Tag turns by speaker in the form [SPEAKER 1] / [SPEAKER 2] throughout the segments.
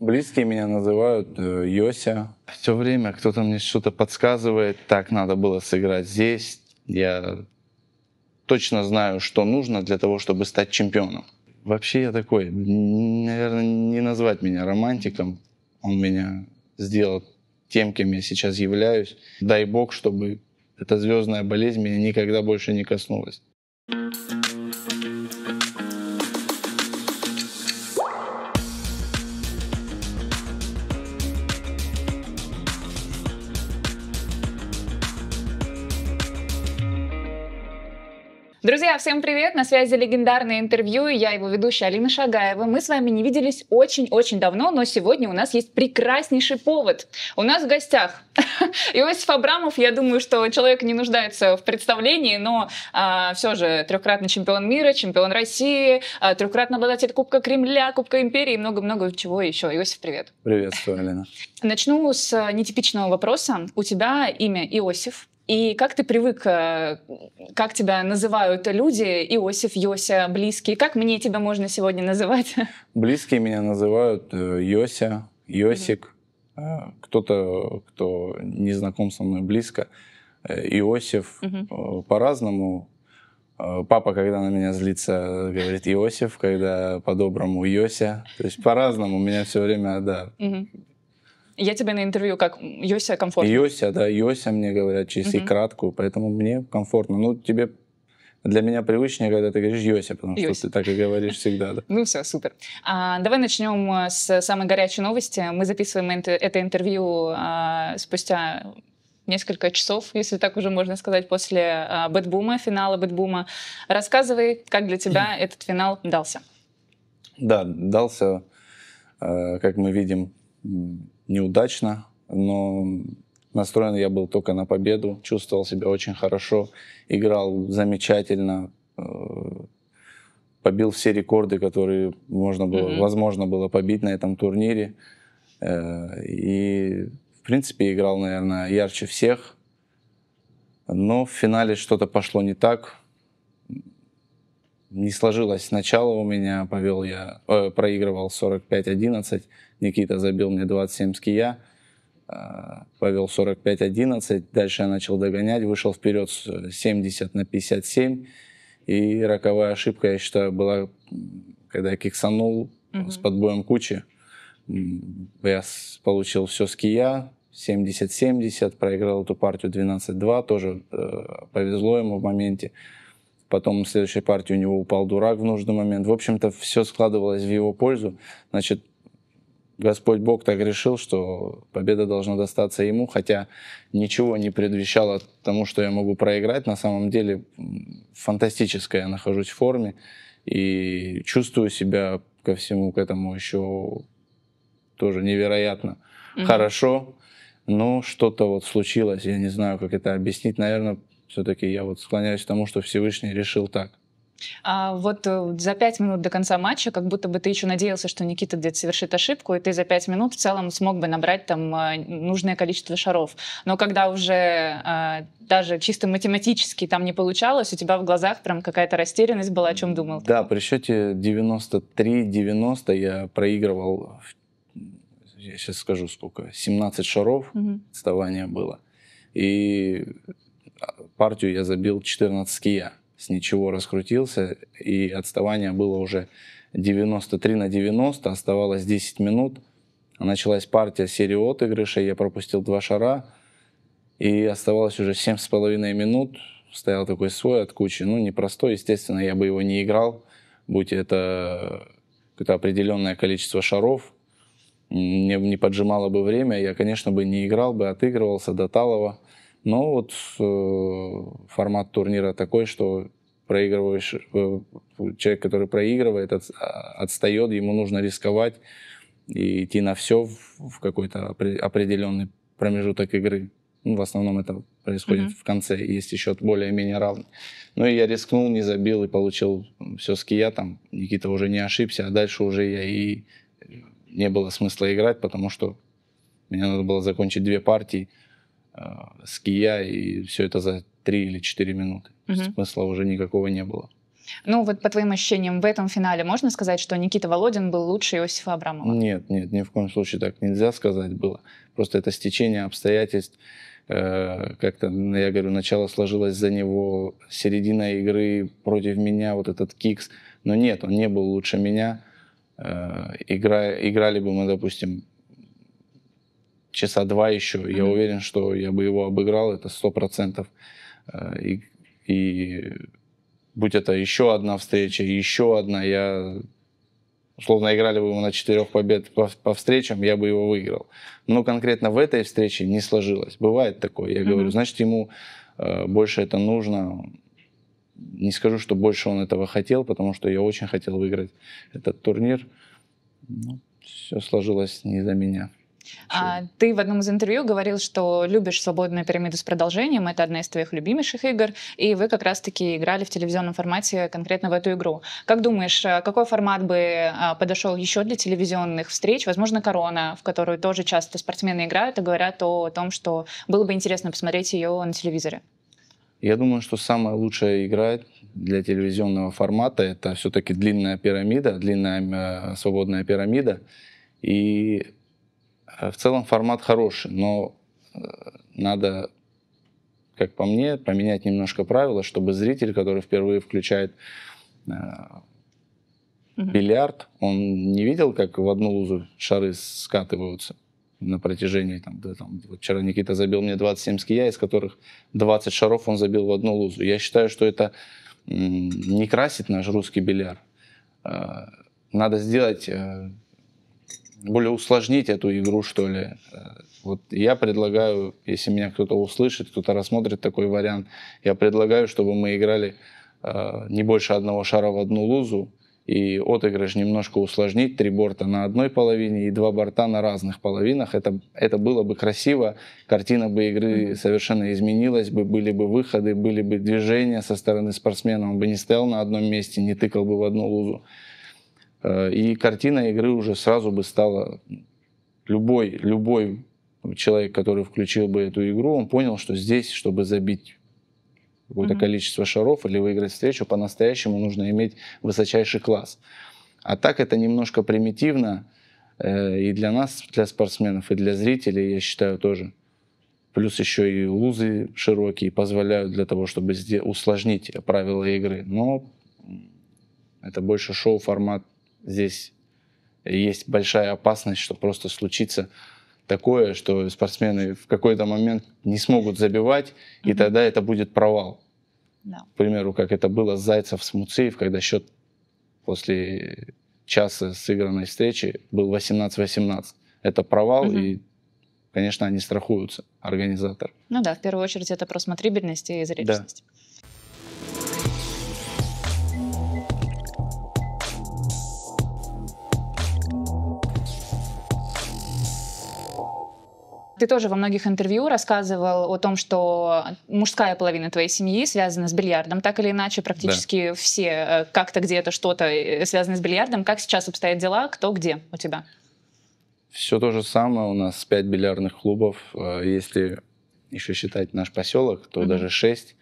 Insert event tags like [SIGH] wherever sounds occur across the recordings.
[SPEAKER 1] Близкие меня называют э, Йося. Все время кто-то мне что-то подсказывает, так надо было сыграть здесь. Я точно знаю, что нужно для того, чтобы стать чемпионом. Вообще я такой, наверное, не назвать меня романтиком. Он меня сделал тем, кем я сейчас являюсь. Дай бог, чтобы эта звездная болезнь меня никогда больше не коснулась.
[SPEAKER 2] Друзья, всем привет! На связи легендарное интервью, и я его ведущая Алина Шагаева. Мы с вами не виделись очень-очень давно, но сегодня у нас есть прекраснейший повод. У нас в гостях [LAUGHS] Иосиф Абрамов. Я думаю, что человек не нуждается в представлении, но а, все же трехкратный чемпион мира, чемпион России, а, трехкратный обладатель Кубка Кремля, Кубка Империи и много-много чего еще. Иосиф, привет!
[SPEAKER 1] Приветствую, Алина.
[SPEAKER 2] Начну с нетипичного вопроса. У тебя имя Иосиф, и как ты привык, э, как тебя называют люди, Иосиф, Йося, близкие? Как мне тебя можно сегодня называть? [LAUGHS]
[SPEAKER 1] Близкие меня называют э, Йося, Йосик, mm кто-то, кто не знаком со мной близко, Иосиф, mm по-разному. Папа, когда на меня злится, говорит Иосиф, когда по-доброму Йося. То есть по-разному меня все время, да,
[SPEAKER 2] угу. Я тебе на интервью как Йося комфортно.
[SPEAKER 1] Йося, да, Йося мне говорят чисто mm и краткую, поэтому мне комфортно. Ну, тебе для меня привычнее, когда ты говоришь Йося, потому Йося. что ты так и говоришь всегда. Да. Ну все, супер.
[SPEAKER 2] А, давай начнем э, с самой горячей новости. Мы записываем это интервью а, спустя несколько часов, если так уже можно сказать, после а, Бэтбума, финала Бэтбума. Рассказывай, как для тебя [LAUGHS] этот финал дался.
[SPEAKER 1] Да, дался, э, как мы видим, неудачно, но настроен я был только на победу, чувствовал себя очень хорошо, играл замечательно, э, побил все рекорды, которые можно было, mm-hmm. возможно было побить на этом турнире. Э, и, в принципе, играл, наверное, ярче всех. Но в финале что-то пошло не так. Не сложилось сначала у меня, повел я, э, проигрывал 45-11, Никита забил мне 27 с кия, а, повел 45-11, дальше я начал догонять, вышел вперед 70 на 57, и роковая ошибка, я считаю, была, когда я киксанул угу. с подбоем кучи, я получил все с кия, 70-70, проиграл эту партию 12-2, тоже э, повезло ему в моменте. Потом в следующей партии у него упал дурак в нужный момент. В общем-то, все складывалось в его пользу. Значит, Господь Бог так решил, что победа должна достаться ему, хотя ничего не предвещало тому, что я могу проиграть. На самом деле фантастическая я нахожусь в форме и чувствую себя ко всему к этому еще тоже невероятно mm-hmm. хорошо. Но что-то вот случилось, я не знаю, как это объяснить. Наверное, все-таки я вот склоняюсь к тому, что Всевышний решил так.
[SPEAKER 2] А э, вот за пять минут до конца матча, как будто бы ты еще надеялся, что Никита где-то совершит ошибку, и ты за пять минут в целом смог бы набрать там а, нужное количество шаров. Но когда уже а, даже чисто математически там не получалось, у тебя в глазах прям какая-то растерянность была, о чем думал?
[SPEAKER 1] Да, при счете 93-90 я проигрывал, я сейчас скажу сколько, 17 шаров угу. отставание было. И партию я забил 14 кия с ничего раскрутился, и отставание было уже 93 на 90, оставалось 10 минут. Началась партия серии отыгрышей, я пропустил два шара, и оставалось уже 7,5 минут. Стоял такой свой от кучи, ну, непростой, естественно, я бы его не играл, будь это какое-то определенное количество шаров, не, не поджимало бы время, я, конечно, бы не играл бы, отыгрывался до Талова, но вот э, формат турнира такой, что проигрываешь, э, человек, который проигрывает, от, а, отстает, ему нужно рисковать и идти на все в, в какой-то определенный промежуток игры. Ну, в основном это происходит uh-huh. в конце, есть еще более-менее равный. Ну и я рискнул, не забил и получил все-таки я там, Никита уже не ошибся, а дальше уже я и не было смысла играть, потому что мне надо было закончить две партии, Э, с Кия, и все это за 3 или 4 минуты. Угу. Смысла уже никакого не было.
[SPEAKER 2] Ну вот по твоим ощущениям, в этом финале можно сказать, что Никита Володин был лучше Иосифа Абрамова?
[SPEAKER 1] Нет, нет, ни в коем случае так нельзя сказать было. Просто это стечение обстоятельств, э, как-то, ну, я говорю, начало сложилось за него, середина игры против меня, вот этот кикс. Но нет, он не был лучше меня. Э, игра, играли бы мы, допустим, часа два еще. Mm-hmm. Я уверен, что я бы его обыграл, это сто процентов. Э, и, и будь это еще одна встреча, еще одна, я условно играли бы мы на четырех побед по, по встречам, я бы его выиграл. Но конкретно в этой встрече не сложилось. Бывает такое, я mm-hmm. говорю, значит ему э, больше это нужно. Не скажу, что больше он этого хотел, потому что я очень хотел выиграть этот турнир. Но ну, все сложилось не за меня.
[SPEAKER 2] А, ты в одном из интервью говорил, что любишь свободную пирамиду с продолжением. Это одна из твоих любимейших игр. И вы как раз-таки играли в телевизионном формате конкретно в эту игру. Как думаешь, э, какой формат бы э, подошел еще для телевизионных встреч? Возможно, корона, в которую тоже часто спортсмены играют и говорят о том, что было бы интересно посмотреть ее на телевизоре.
[SPEAKER 1] Я думаю, что самая лучшая игра для телевизионного формата это все-таки длинная пирамида, длинная э, свободная пирамида. И Э, в целом формат хороший, но э, надо, как по мне, поменять немножко правила, чтобы зритель, который впервые включает э, бильярд, он не видел, как в одну лузу шары скатываются на протяжении, там, да, там, вчера Никита забил мне 27 ския, из которых 20 шаров он забил в одну лузу. Я считаю, что это не красит наш русский бильярд. Надо сделать более усложнить эту игру, что ли. Э, вот я предлагаю, если меня кто-то услышит, кто-то рассмотрит такой вариант, я предлагаю, чтобы мы играли э, не больше одного шара в одну лузу, и отыгрыш немножко усложнить, три борта на одной половине и два борта на разных половинах. Это, это было бы красиво, картина бы игры совершенно изменилась бы, были бы выходы, были бы движения со стороны спортсмена, он бы не стоял на одном месте, не тыкал бы в одну лузу. Э, и картина игры уже сразу бы стала... Любой, любой человек, который включил бы эту игру, он понял, что здесь, чтобы забить какое-то mm-hmm. количество шаров или выиграть встречу, по-настоящему нужно иметь высочайший класс. А так это немножко примитивно э, и для нас, для спортсменов, и для зрителей, я считаю, тоже. Плюс еще и лузы широкие позволяют для того, чтобы усложнить правила игры. Но это больше шоу-формат Здесь есть большая опасность, что просто случится такое, что спортсмены в какой-то момент не смогут забивать, mm-hmm. и тогда это будет провал. No. К примеру, как это было с Зайцев с Муциев, когда счет после часа сыгранной встречи был 18-18. Это провал, угу. и, конечно, они страхуются, организатор.
[SPEAKER 2] Ну да, в первую очередь это про смотрибельность и зрелищность. Ты тоже во многих интервью рассказывал о том, что мужская половина твоей семьи связана с бильярдом, так или иначе, практически да. все э, как-то где-то что-то э, связано с бильярдом. Как сейчас обстоят дела? Кто где у тебя?
[SPEAKER 3] Все
[SPEAKER 1] то же самое. У нас пять бильярдных клубов. Э, если еще считать наш поселок, то mm-hmm. даже шесть.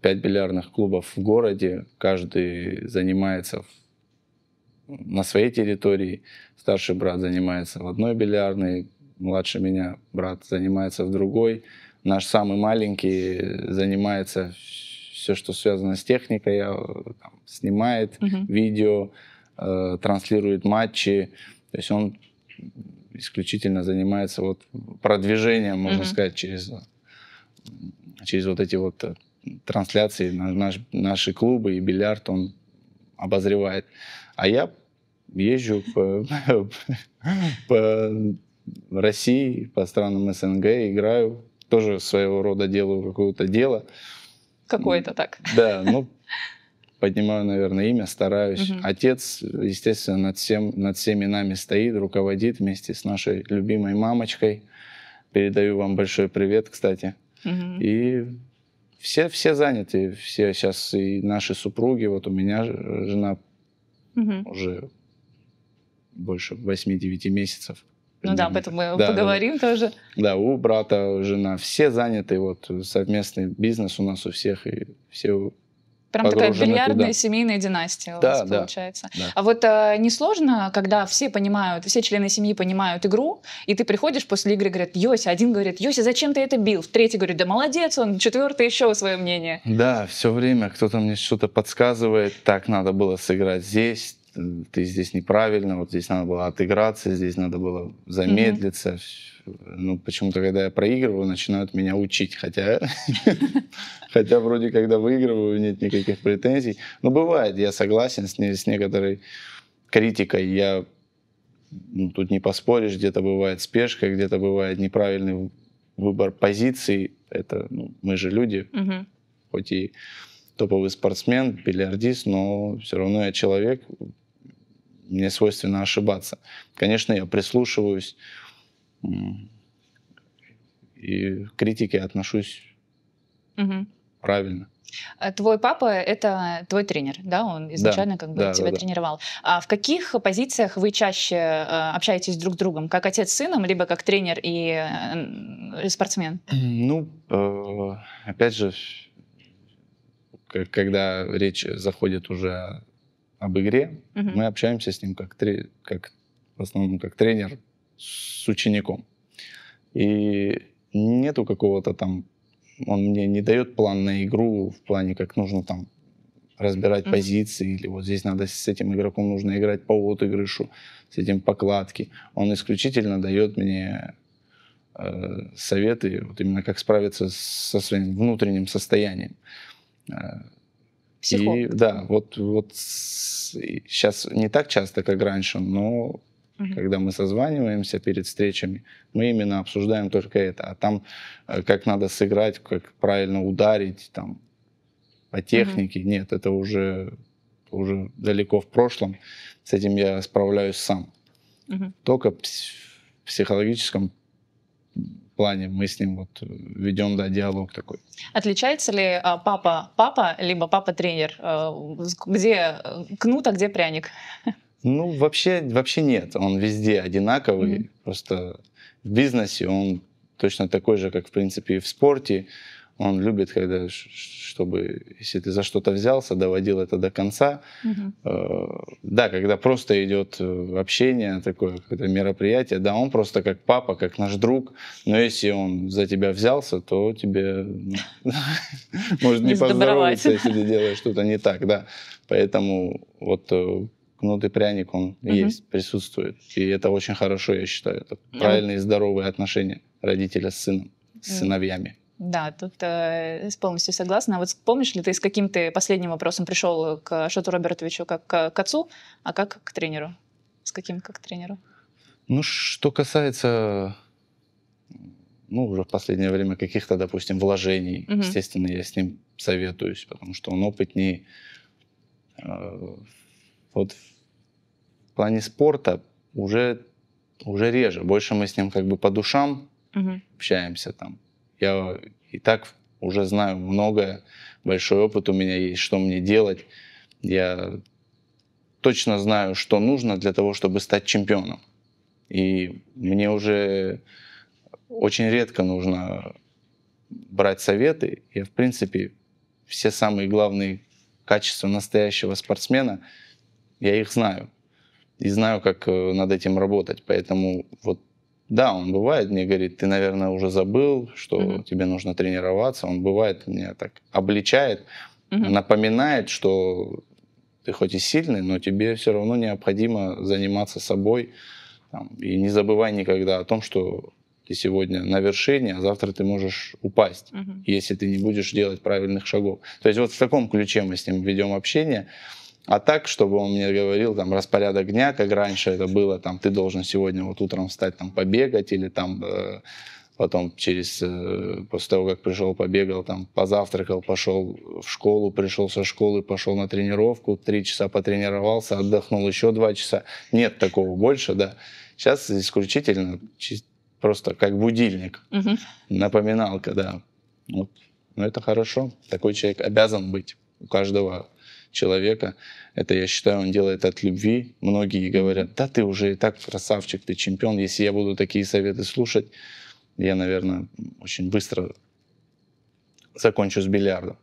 [SPEAKER 1] Пять бильярдных клубов в городе. Каждый занимается на своей территории. Старший брат занимается в одной бильярдной, младше меня брат занимается в другой. Наш самый маленький занимается все, что связано с техникой, э, там, снимает угу. видео, э, транслирует матчи. То есть он исключительно занимается вот продвижением, можно угу. сказать, через, через вот эти вот э, трансляции на наш, наши клубы и бильярд он обозревает. А я езжу по [LAUGHS] в России, по странам СНГ играю, тоже своего рода делаю какое-то дело. Какое-то так. Да, ну, поднимаю, наверное, имя, стараюсь. Угу. Отец, естественно, над, всем, над всеми нами стоит, руководит вместе с нашей любимой мамочкой. Передаю вам большой привет, кстати. Угу. И все, все заняты, все сейчас и наши супруги, вот у меня жена угу. уже больше 8-9 месяцев.
[SPEAKER 2] Ну да, об этом мы да, поговорим да. тоже.
[SPEAKER 1] Да, у брата жена. Все заняты, вот совместный бизнес у нас у всех, и все
[SPEAKER 2] Прям такая бильярдная туда. семейная династия у вас да, получается. Да. А вот э, не сложно, когда все понимают, все члены семьи понимают игру, и ты приходишь после игры, говорят, Йося, один говорит, Йося, зачем ты это бил? третий говорит, да молодец он, четвертый еще свое мнение.
[SPEAKER 1] Да, все время кто-то мне что-то подсказывает, так надо было сыграть здесь, ты здесь неправильно, вот здесь надо было отыграться, здесь надо было замедлиться. Mm-hmm. Ну, почему-то, когда я проигрываю, начинают меня учить, хотя, [LAUGHS] хотя вроде, когда выигрываю, нет никаких претензий. Но ну, бывает, я согласен с, с некоторой критикой, я ну, тут не поспоришь, где-то бывает спешка, где-то бывает неправильный выбор позиций, это ну, мы же люди, mm-hmm. хоть и топовый спортсмен, бильярдист, но все равно я человек, мне свойственно ошибаться. Конечно, я прислушиваюсь и к критике отношусь угу. правильно.
[SPEAKER 2] А твой папа это твой тренер, да? Он изначально да, как бы да, тебя да, тренировал. А в каких позициях вы чаще э, общаетесь друг с другом, как отец с сыном, либо как тренер и э, спортсмен?
[SPEAKER 1] [CLEARS THROAT] Ну, э, опять же, когда речь заходит уже об игре. Угу. Мы общаемся с ним как, тре- как в основном как тренер с учеником. И нету какого-то там, он мне не дает план на игру в плане, как нужно там разбирать mm позиции, или вот здесь надо с этим игроком нужно играть по отыгрышу, с этим покладки. Он исключительно дает мне э, советы, вот именно как справиться со своим внутренним состоянием. Э, Психолог. И да, вот, вот сейчас не так часто, как раньше, но когда мы созваниваемся перед встречами, мы именно обсуждаем только это. А там э, как надо сыграть, как правильно ударить, там по технике, угу. нет, это уже уже далеко в прошлом. С этим я справляюсь сам. Угу. Только в психологическом плане мы с ним вот э, ведем да, диалог такой.
[SPEAKER 2] Отличается ли а, папа папа, либо папа-тренер? Э, где э, кнут, а где пряник?
[SPEAKER 1] Ну, вообще, вообще нет. Он везде одинаковый. Mm-hmm. Просто в бизнесе он точно такой же, как, в принципе, и в спорте. Он любит, когда, чтобы, если ты за что-то взялся, доводил это до конца. Угу. Да, когда просто идет э, общение такое, какое-то мероприятие, да, он просто как папа, как наш друг, но если он за тебя взялся, то тебе ну, [LAUGHS] может не поздороваться, если ты делаешь что-то не так, да. Поэтому вот э, кнут и пряник, он есть, присутствует. И это очень хорошо, я считаю. Это ну, правильные здоровые отношения родителя с сыном, с сыновьями.
[SPEAKER 2] Да, тут э, полностью согласна. А вот помнишь ли ты, с каким ты последним вопросом пришел к Шоту Робертовичу как к, к отцу, а как к тренеру? С каким как к тренеру?
[SPEAKER 1] Ну, что касается, ну, уже в последнее время каких-то, допустим, вложений, угу. естественно, я с ним советуюсь, потому что он опытнее. Э, вот в плане спорта уже, уже реже. Больше мы с ним как бы по душам угу. общаемся там. Я и так уже знаю многое, большой опыт у меня есть, что мне делать. Я точно знаю, что нужно для того, чтобы стать чемпионом. И мне уже очень редко нужно брать советы. Я, в принципе, все самые главные качества настоящего спортсмена, я их знаю. И знаю, как э, над этим работать. Поэтому вот да, он бывает, мне говорит, ты, наверное, уже забыл, что угу. тебе нужно тренироваться. Он бывает, меня так обличает, угу. напоминает, что ты хоть и сильный, но тебе все равно необходимо заниматься собой. Там, и не забывай никогда о том, что ты сегодня на вершине, а завтра ты можешь упасть, угу. если ты не будешь делать правильных шагов. То есть вот в таком ключе мы с ним ведем общение. Угу. А так, чтобы он мне говорил там распорядок дня, как раньше это было, там ты должен сегодня вот утром встать там побегать или там э, потом через э, после того как пришел побегал там позавтракал пошел в школу пришел со школы пошел на тренировку три часа потренировался отдохнул еще два часа нет такого больше да сейчас исключительно просто как будильник угу. напоминалка да вот но это хорошо такой человек обязан быть у каждого человека. Это, я считаю, он делает от любви. Многие говорят, да ты уже и так красавчик, ты чемпион. Если я буду такие советы слушать, я, наверное, очень быстро закончу с бильярдом.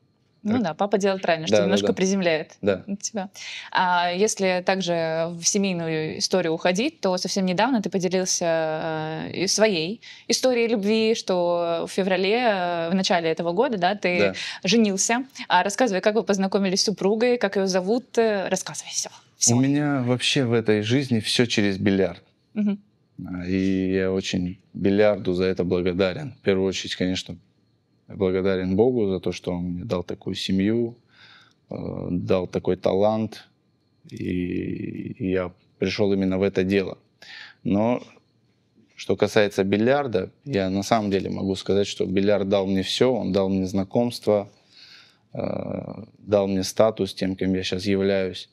[SPEAKER 2] Ну так. да, папа делает правильно, что да, немножко да, да. приземляет да. тебя. А если также в семейную историю уходить, то совсем недавно ты поделился э, своей историей любви, что в феврале, э, в начале этого года, да, ты да. женился. А рассказывай, как вы познакомились с супругой, как ее зовут, э, рассказывай все.
[SPEAKER 1] все. У меня вообще в этой жизни все через бильярд. Угу. И я очень бильярду за это благодарен. В первую очередь, конечно, благодарен Богу за то, что Он мне дал такую семью, э, дал такой талант, и я пришел именно в это дело. Но что касается бильярда, я на самом деле могу сказать, что бильярд дал мне все, он дал мне знакомство, э, дал мне статус тем, кем я сейчас являюсь.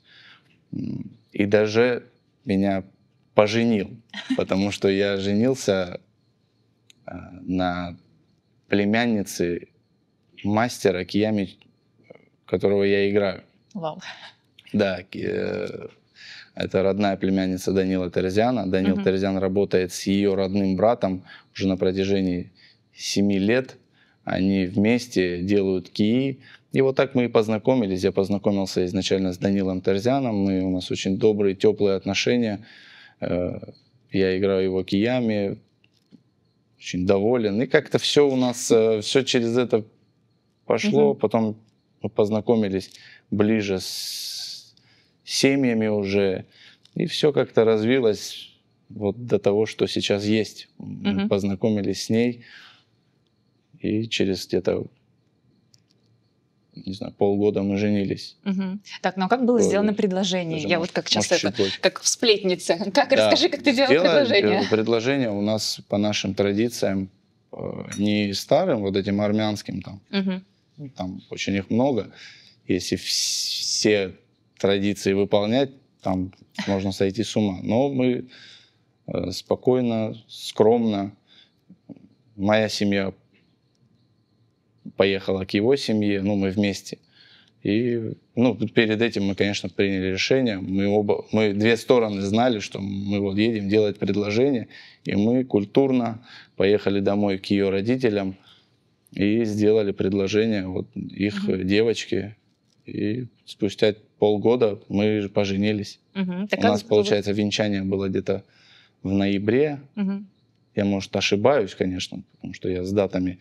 [SPEAKER 1] И даже меня поженил, потому что я женился э, на племянницы мастера Киями, которого я играю. Вау. Да, э, это родная племянница Данила Терзиана. Данил угу. Терзиан работает с ее родным братом уже на протяжении семи лет. Они вместе делают кии. И вот так мы и познакомились. Я познакомился изначально с Данилом Терзианом. Мы, у нас очень добрые, теплые отношения. Э, я играю его киями, очень доволен. И как-то все у нас, э, все через это пошло. Угу. Потом мы познакомились ближе с семьями уже. И все как-то развилось вот до того, что сейчас есть. Угу. Мы познакомились с ней. И через где-то не знаю, полгода мы женились.
[SPEAKER 2] Угу. Так, ну а как было, было сделано предложение? Я вот как сейчас это, как в сплетнице. Как, [LAUGHS] да, расскажи, как ты делал предложение. Э,
[SPEAKER 1] предложение у нас по нашим традициям, э, не старым, вот этим армянским там,
[SPEAKER 3] угу.
[SPEAKER 1] там очень их много. Если все традиции выполнять, там можно сойти с ума. Но мы э, спокойно, скромно, моя семья поехала к его семье, ну, мы вместе. И, ну, перед этим мы, конечно, приняли решение. Мы оба, мы две стороны знали, что мы вот едем делать предложение, и мы культурно поехали домой к ее родителям и сделали предложение вот их mm-hmm. девочке. И спустя полгода мы поженились.
[SPEAKER 3] Mm-hmm. Так У нас, получается,
[SPEAKER 1] вы... венчание было где-то в ноябре. Mm-hmm. Я, может, ошибаюсь, конечно, потому что я с датами...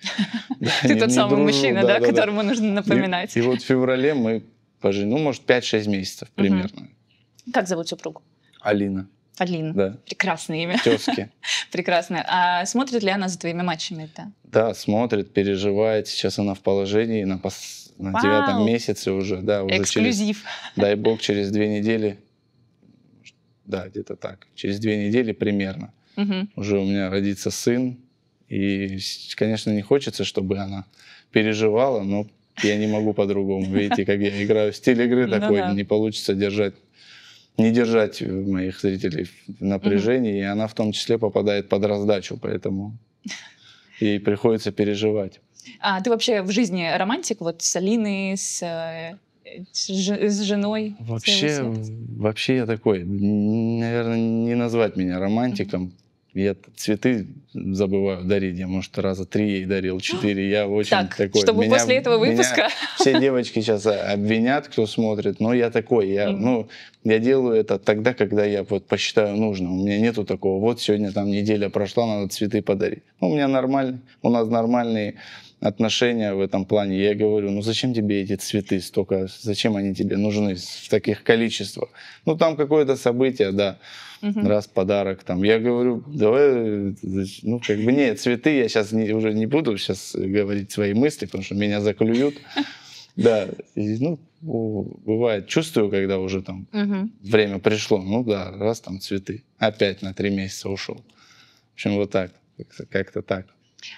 [SPEAKER 1] [LAUGHS] Ты тот самый мужчина, да, которому нужно напоминать. И вот в феврале мы пожили, ну, может, 5-6 месяцев примерно.
[SPEAKER 2] Как зовут супругу? Алина. Алина. Да. Прекрасное имя. Тезки. [LAUGHS] Прекрасное. А смотрит ли она за твоими матчами? Да?
[SPEAKER 1] да, смотрит, переживает. Сейчас она в положении на, пос... на девятом месяце уже. Да, уже Эксклюзив. Через, [LAUGHS] дай бог, через две недели. Да, где-то так. Через две недели примерно. Угу. Уже у меня родится сын, и, конечно, не хочется, чтобы она переживала, но я не могу по-другому. Видите, как я играю. Стиль игры [LAUGHS] ну такой, ну, да. не получится держать не держать моих зрителей в напряжении, угу. и она в том числе попадает под раздачу, поэтому ей приходится переживать.
[SPEAKER 2] А ты вообще в жизни романтик? Вот с Алиной, с, э, с женой? Вообще,
[SPEAKER 1] вообще я такой, наверное, не назвать меня романтиком. Угу. Я цветы забываю дарить. Я, может, раза три ей дарил, четыре. Я [GASPS] очень так,
[SPEAKER 2] такой. Чтобы меня, после этого выпуска. Меня,
[SPEAKER 1] [LAUGHS] все девочки сейчас а, обвинят, кто смотрит. Но ну, я такой. Я, mm-hmm. ну, я делаю это тогда, когда я вот посчитаю нужным. У меня нету такого. Вот сегодня там неделя прошла, надо цветы подарить. Ну, у меня нормально. У нас нормальные отношения в этом плане. Я говорю, ну зачем тебе эти цветы столько? Зачем они тебе нужны в таких количествах? Ну, там какое-то событие, да угу. раз подарок там. Я говорю, давай, ну как бы нет, цветы я сейчас не, уже не буду сейчас говорить свои мысли, потому что меня заклюют. [LAUGHS] Да, и, ну, бывает, чувствую, когда уже там угу. время пришло, ну да, раз там цветы, опять на три месяца ушел. В общем, вот так, как-то так.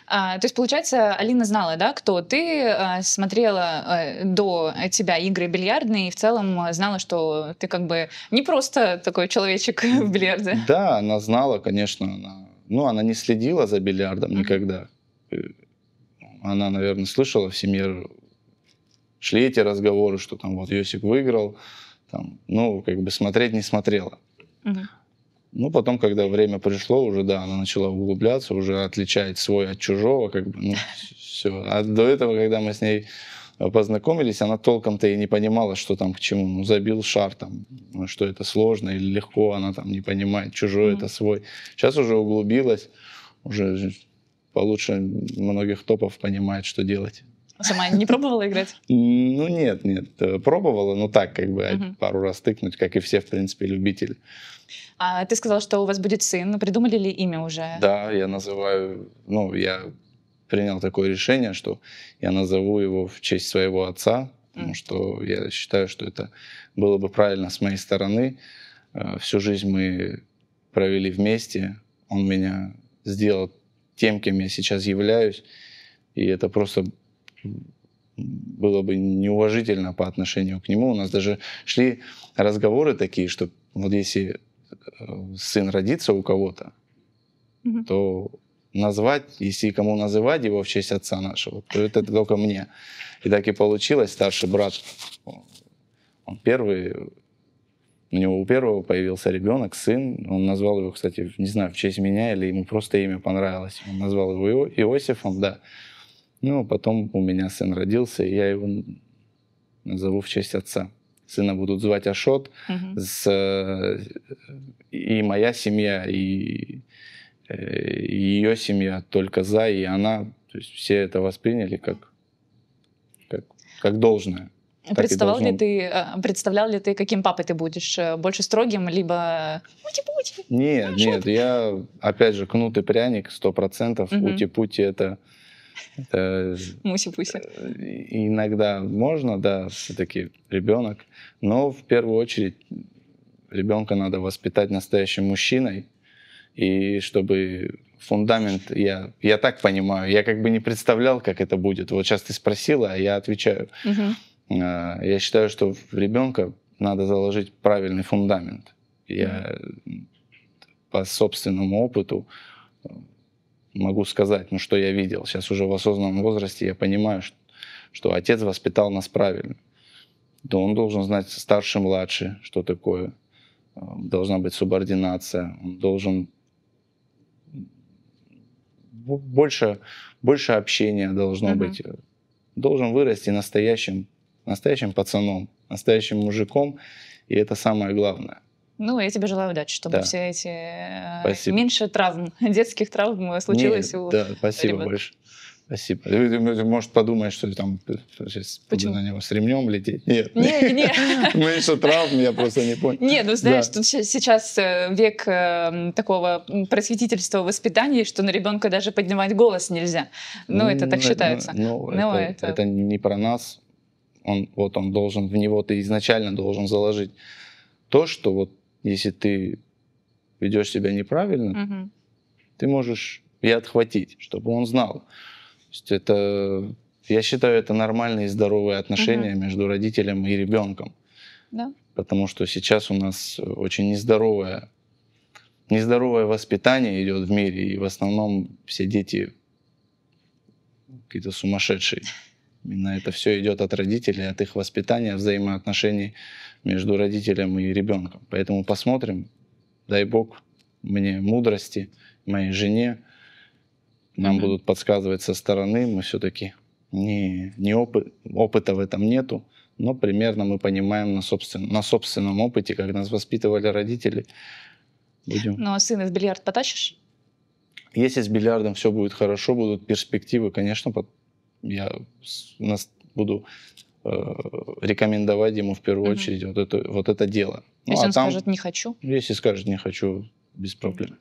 [SPEAKER 2] А, то есть, получается, Алина знала, да, кто ты, а, смотрела а, до тебя игры бильярдные и в целом знала, что ты как бы не просто такой человечек [LAUGHS] в
[SPEAKER 1] бильярде. Да, она знала, конечно, она, ну, она не следила за бильярдом никогда. Э, она, наверное, слышала в семье шли эти разговоры, что там вот Йосик выиграл, там, ну, как бы смотреть не смотрела. Mm-hmm. Ну, потом, когда время пришло, уже, да, она начала углубляться, уже отличает свой от чужого, как бы, ну, все. А до этого, когда мы с ней э, познакомились, она толком-то и не понимала, что там к чему. Ну, забил шар там, э, что это сложно или легко, она там не понимает, чужой mm-hmm. это свой. Сейчас уже углубилась, уже получше многих топов понимает, что делать.
[SPEAKER 2] Сама не пробовала играть?
[SPEAKER 1] Ну, нет, нет. Э, пробовала, но так, как бы, а пару раз тыкнуть, как и все, в принципе, любители.
[SPEAKER 2] А ты сказал, что у вас будет сын. Придумали ли имя уже?
[SPEAKER 1] Да, я называю... Ну, я принял такое решение, что я назову его в честь своего отца, потому что я считаю, что это было бы правильно с моей стороны. А, всю жизнь мы провели вместе. Он меня сделал тем, кем я сейчас являюсь. И это просто было бы неуважительно по отношению к нему. У нас даже шли разговоры такие, что вот если сын родится у кого-то, угу. то назвать, если кому называть его в честь отца нашего, то это только мне. И так и получилось, старший брат, он первый, у него у первого появился ребенок, сын, он назвал его, кстати, не знаю, в честь меня или ему просто имя понравилось, он назвал его Иосифом, да. Ну, а потом у меня сын родился, и я его назову в честь отца сына будут звать Ашот, угу. с, и моя семья, и, и э, ее семья только за, и она, то есть все это восприняли как, как, как должное.
[SPEAKER 2] представлял ли ты, э, представлял ли ты, каким папой ты будешь? Э, больше строгим, либо
[SPEAKER 1] ути-пути? Нет, нет, я, опять же, кнут и пряник, сто процентов. Угу. Ути-пути — это Муси-пуси. Э, иногда можно, да, все-таки ребенок. Но в первую очередь ребенка надо воспитать настоящим мужчиной. И чтобы фундамент, я, я так понимаю, я как бы не представлял, как это будет. Вот сейчас ты спросила, а я отвечаю. Угу. Я считаю, что в ребенка надо заложить правильный фундамент. Я угу. по собственному опыту могу сказать, ну, что я видел. Сейчас уже в осознанном возрасте я понимаю, что, что отец воспитал нас правильно. То он должен знать старше, младше, что такое. Э, должна быть субординация. Он должен больше, больше общения должно uh-huh. быть. Должен вырасти настоящим, настоящим пацаном, настоящим мужиком. И это самое главное.
[SPEAKER 2] Ну, я тебе желаю удачи, чтобы да. все эти... Э, спасибо. Меньше травм, [LAUGHS] детских травм э, случилось Нет, у Да, спасибо ребят.
[SPEAKER 1] большое. Спасибо. Ты, может, подумаешь, что там э, сейчас Почему? буду на него с ремнем лететь. Нет.
[SPEAKER 2] Нет, нет. [LAUGHS]
[SPEAKER 1] Меньше травм, я просто не понял. Нет, ну знаешь, да. тут
[SPEAKER 2] сейчас век такого просветительства воспитания, что на ребенка даже поднимать голос нельзя. Ну, это так считается. Ну, ну это, это... это
[SPEAKER 1] не про нас. Он, вот он должен, в него ты изначально должен заложить то, что вот если ты ведешь себя неправильно, угу. ты можешь и отхватить, чтобы он знал. То есть это, я считаю, это нормальные и здоровые отношения угу. между родителем и ребенком. Да. Потому что сейчас у нас очень нездоровое, нездоровое воспитание идет в мире, и в основном все дети какие-то сумасшедшие. Именно это все идет от родителей, от их воспитания, взаимоотношений между родителем и ребенком. Поэтому посмотрим. Дай Бог мне мудрости, моей жене. Нам mm-hmm. будут подсказывать со стороны. Мы все-таки не, не опыт, опыта в этом нету, но примерно мы понимаем на, собствен, на собственном опыте, как нас воспитывали родители. Будем.
[SPEAKER 2] Ну а сына в бильярд потащишь?
[SPEAKER 1] Если с бильярдом все будет хорошо, будут перспективы, конечно, я нас буду Э, рекомендовать ему в первую угу. очередь вот это, вот это дело. Если ну, а он там, скажет «не хочу»? Если скажет «не хочу», без проблем.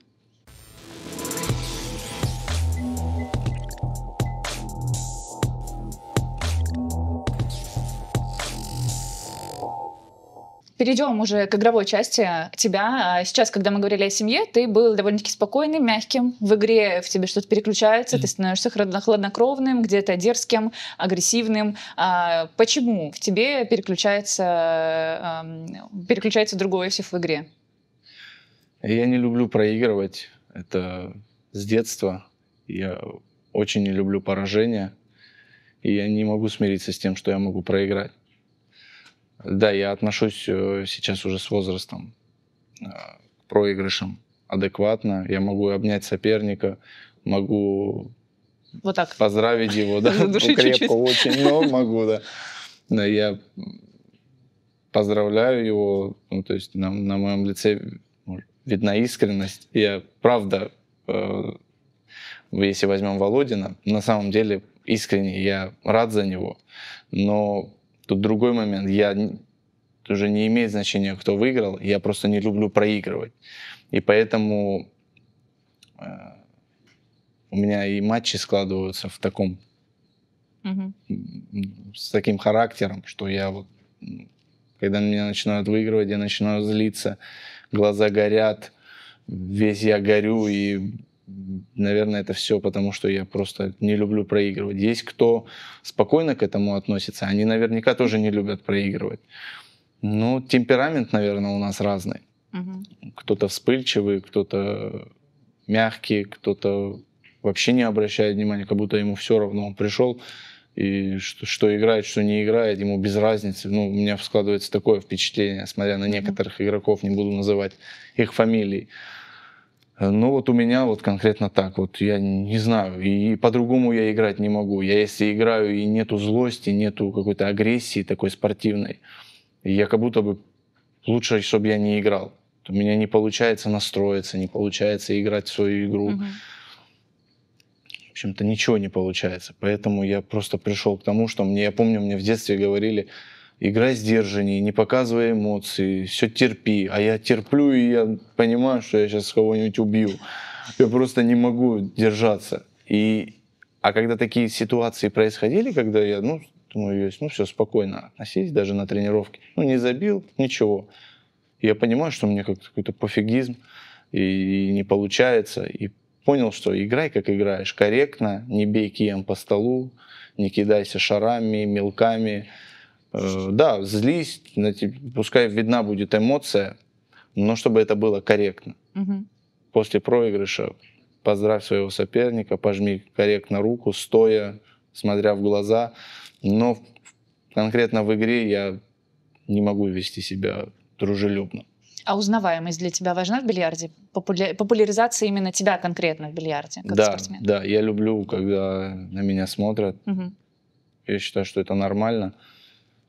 [SPEAKER 2] Перейдем уже к игровой части тебя. А сейчас, когда мы говорили о семье, ты был довольно-таки спокойным, мягким. В игре в тебе что-то переключается, ты становишься хладнокровным, где-то дерзким, агрессивным. А почему в тебе переключается, эм, переключается другой Иосиф в игре?
[SPEAKER 1] Я не люблю проигрывать. Это с детства. Я очень не люблю поражения. И я не могу смириться с тем, что я могу проиграть. Да, я отношусь э, сейчас уже с возрастом
[SPEAKER 2] э, к
[SPEAKER 1] проигрышам адекватно. Я могу обнять соперника, могу
[SPEAKER 2] вот так. поздравить его, да, ну, [LAUGHS] крепко очень, но
[SPEAKER 1] могу, да. Но я поздравляю его, ну, то есть на, на моем лице видна искренность. Я, правда, э, если возьмем Володина, на самом деле искренне я рад за него, но Тут другой момент. Я уже не имеет значения, кто выиграл. Я просто не люблю проигрывать. И поэтому э, у меня и матчи складываются в таком угу. с таким характером, что я вот когда меня начинают выигрывать, я начинаю злиться, глаза горят, весь я горю, и наверное, это все потому, что я просто не люблю проигрывать. Есть кто спокойно к этому относится, они наверняка тоже не любят проигрывать. Ну, темперамент, наверное, у нас разный. Угу. Кто-то вспыльчивый, кто-то мягкий, кто-то вообще не обращает внимания, как будто ему все равно. Он пришел, и что, что играет, что не играет, ему без разницы. Ну, у меня складывается такое впечатление, смотря на некоторых игроков, не буду называть их фамилий. Э, ну вот у меня вот конкретно так, вот я не знаю, и по-другому я играть не могу. Я если играю и нету злости, нету какой-то агрессии такой спортивной, я как будто бы лучше, чтобы я не играл. У меня не получается настроиться, не получается играть в свою игру. Угу. В общем-то ничего не получается. Поэтому я просто пришел к тому, что мне, я помню, мне в детстве говорили, играй сдержаннее, не показывай эмоции, все терпи. А я терплю, и я понимаю, что я сейчас кого-нибудь убью. Я просто не могу держаться. И, а когда такие ситуации происходили, когда я, ну, думаю, есть, ну все, спокойно относись, даже на тренировке. Ну, не забил, ничего. Я понимаю, что у меня как какой-то пофигизм, и, и не получается. И понял, что играй, как играешь, корректно, не бей кием по столу, не кидайся шарами, мелками, Э, да, злись, пускай видна будет эмоция, но чтобы это было корректно. Угу. После проигрыша поздравь своего соперника, пожми корректно руку, стоя, смотря в глаза. Но конкретно в игре я не могу вести себя дружелюбно.
[SPEAKER 2] А узнаваемость для тебя важна в бильярде? Популя... Популяризация именно тебя конкретно в бильярде, как да,
[SPEAKER 1] спортсмен? Да, я люблю, когда на меня смотрят. Угу. Я считаю, что это нормально.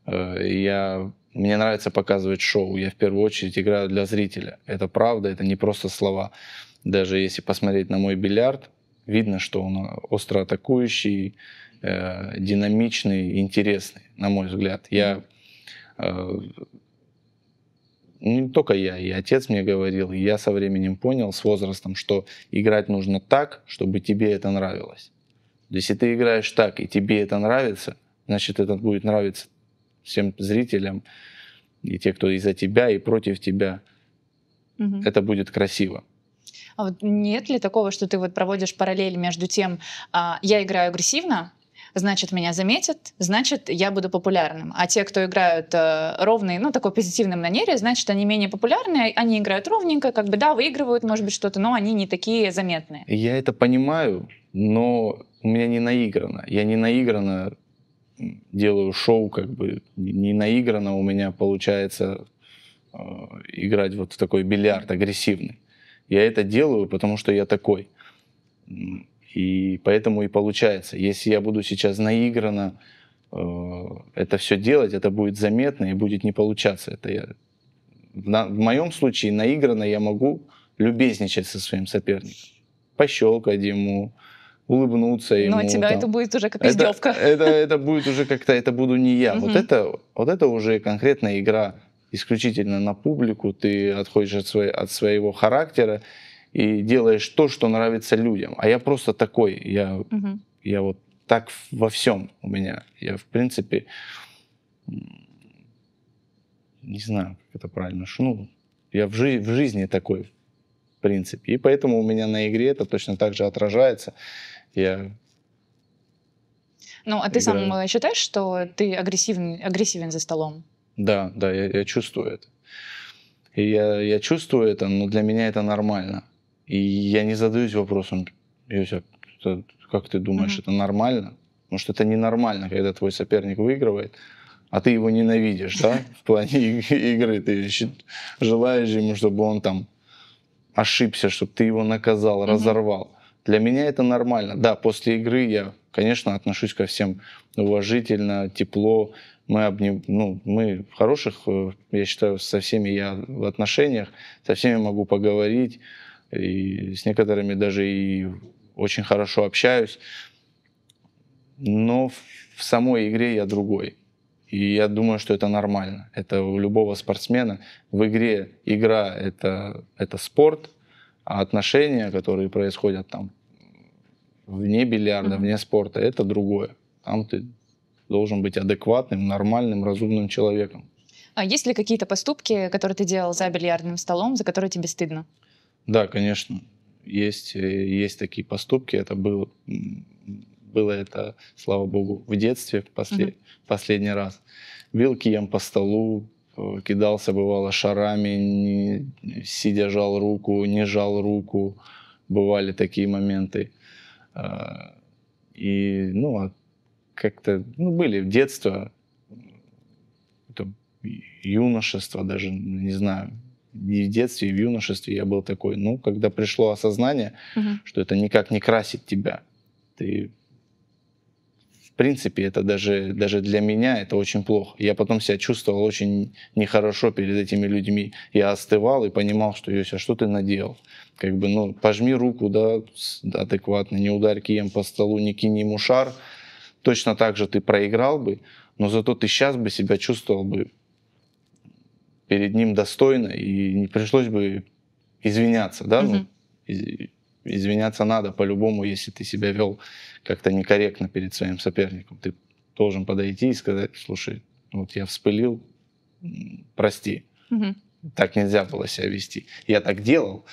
[SPEAKER 1] Э, я, мне нравится показывать шоу. Я в первую очередь играю для зрителя. Это правда, это не просто слова. Даже если посмотреть на мой бильярд, видно, что он э, остро атакующий, э, динамичный, интересный, на мой взгляд. Я э, не только я, и отец мне говорил, и я со временем понял, с возрастом, что играть нужно так, чтобы тебе это нравилось. Если ты играешь так, и тебе это нравится, значит, это будет нравиться всем зрителям, и те, кто и за тебя, и против тебя. Угу. Это будет красиво.
[SPEAKER 2] А вот нет ли такого, что ты вот проводишь параллель между тем, а, я играю агрессивно, значит, меня заметят, значит, я буду популярным. А те, кто играют э, ровные, ну, такой позитивной манере, значит, они менее популярные, они играют ровненько, как бы, да, выигрывают, может быть, что-то, но они не такие заметные.
[SPEAKER 1] Я это понимаю, но у меня не наиграно. Я не наиграно делаю шоу, как бы не наигранно у меня получается э, играть вот в такой бильярд агрессивный. Я это делаю, потому что я такой. И поэтому и получается. Если я буду сейчас наигранно э, это все делать, это будет заметно и будет не получаться. Это я... в, в моем случае наигранно я могу любезничать со своим соперником, пощелкать ему, улыбнуться ну, а ему. Но от тебя там. это будет уже как издевка. Это, [LAUGHS] это, это будет уже как-то, это буду не я. Вот, это, вот это уже конкретная игра исключительно на публику, ты отходишь от, своей, от своего характера и делаешь то, что нравится людям. А я просто такой, я, я вот так во всем у меня. Я, в принципе, не знаю, как это правильно, ну, я в, жи- в жизни такой, в принципе. И поэтому у меня на игре это точно так же отражается я
[SPEAKER 2] ну, а ты играю. сам э, считаешь, что ты агрессивен, агрессивен за столом?
[SPEAKER 1] Да, да, я, я чувствую это. И я, я чувствую это, но для меня это нормально. И я не задаюсь вопросом, Юся, как ты думаешь, mm-hmm. это нормально? Потому что это ненормально, когда твой соперник выигрывает, а ты его ненавидишь, да? [LAUGHS] В плане игры ты желаешь ему, чтобы он там ошибся, чтобы ты его наказал, разорвал. Для меня это нормально. Да, после игры я, конечно, отношусь ко всем уважительно, тепло. Мы, обним... ну, мы в хороших, э, я считаю, со всеми я в отношениях, со всеми могу поговорить, и с некоторыми даже и очень хорошо общаюсь. Но в самой игре я другой. И я думаю, что это нормально. Это у любого спортсмена. В игре игра это, это спорт, а отношения, которые происходят там вне бильярда, mm-hmm. вне спорта, это другое. Там ты должен быть адекватным, нормальным, разумным человеком.
[SPEAKER 2] А есть ли какие-то поступки, которые ты делал за бильярдным столом, за которые тебе стыдно?
[SPEAKER 1] Да, конечно. Есть, э, есть такие поступки. Это было, было это, слава богу, в детстве в послед, mm-hmm. последний раз. Вилки ем по столу, Э, кидался, бывало, шарами, не, сидя жал руку, не жал руку. Бывали такие моменты. А, и, ну, а как-то, ну, были в детство, это юношество даже, не знаю, и в детстве, и а в юношестве я был такой. Ну, когда пришло осознание, угу. что это никак не красит тебя, ты принципе, это даже, даже для меня это очень плохо. Я потом себя чувствовал очень нехорошо перед этими людьми. Я остывал и понимал, что, Йося, а что ты наделал? Как бы, ну, пожми руку, да, адекватно, не ударь кием по столу, не кини ему шар. Точно так же ты проиграл бы, но зато ты сейчас бы себя чувствовал бы перед ним достойно, и не пришлось бы извиняться, да, угу. ну, извиняться надо по-любому, если ты себя вел как-то некорректно перед своим соперником. Ты должен подойти и сказать, слушай, вот я вспылил, прости. Угу. Так нельзя было себя вести. Я так делал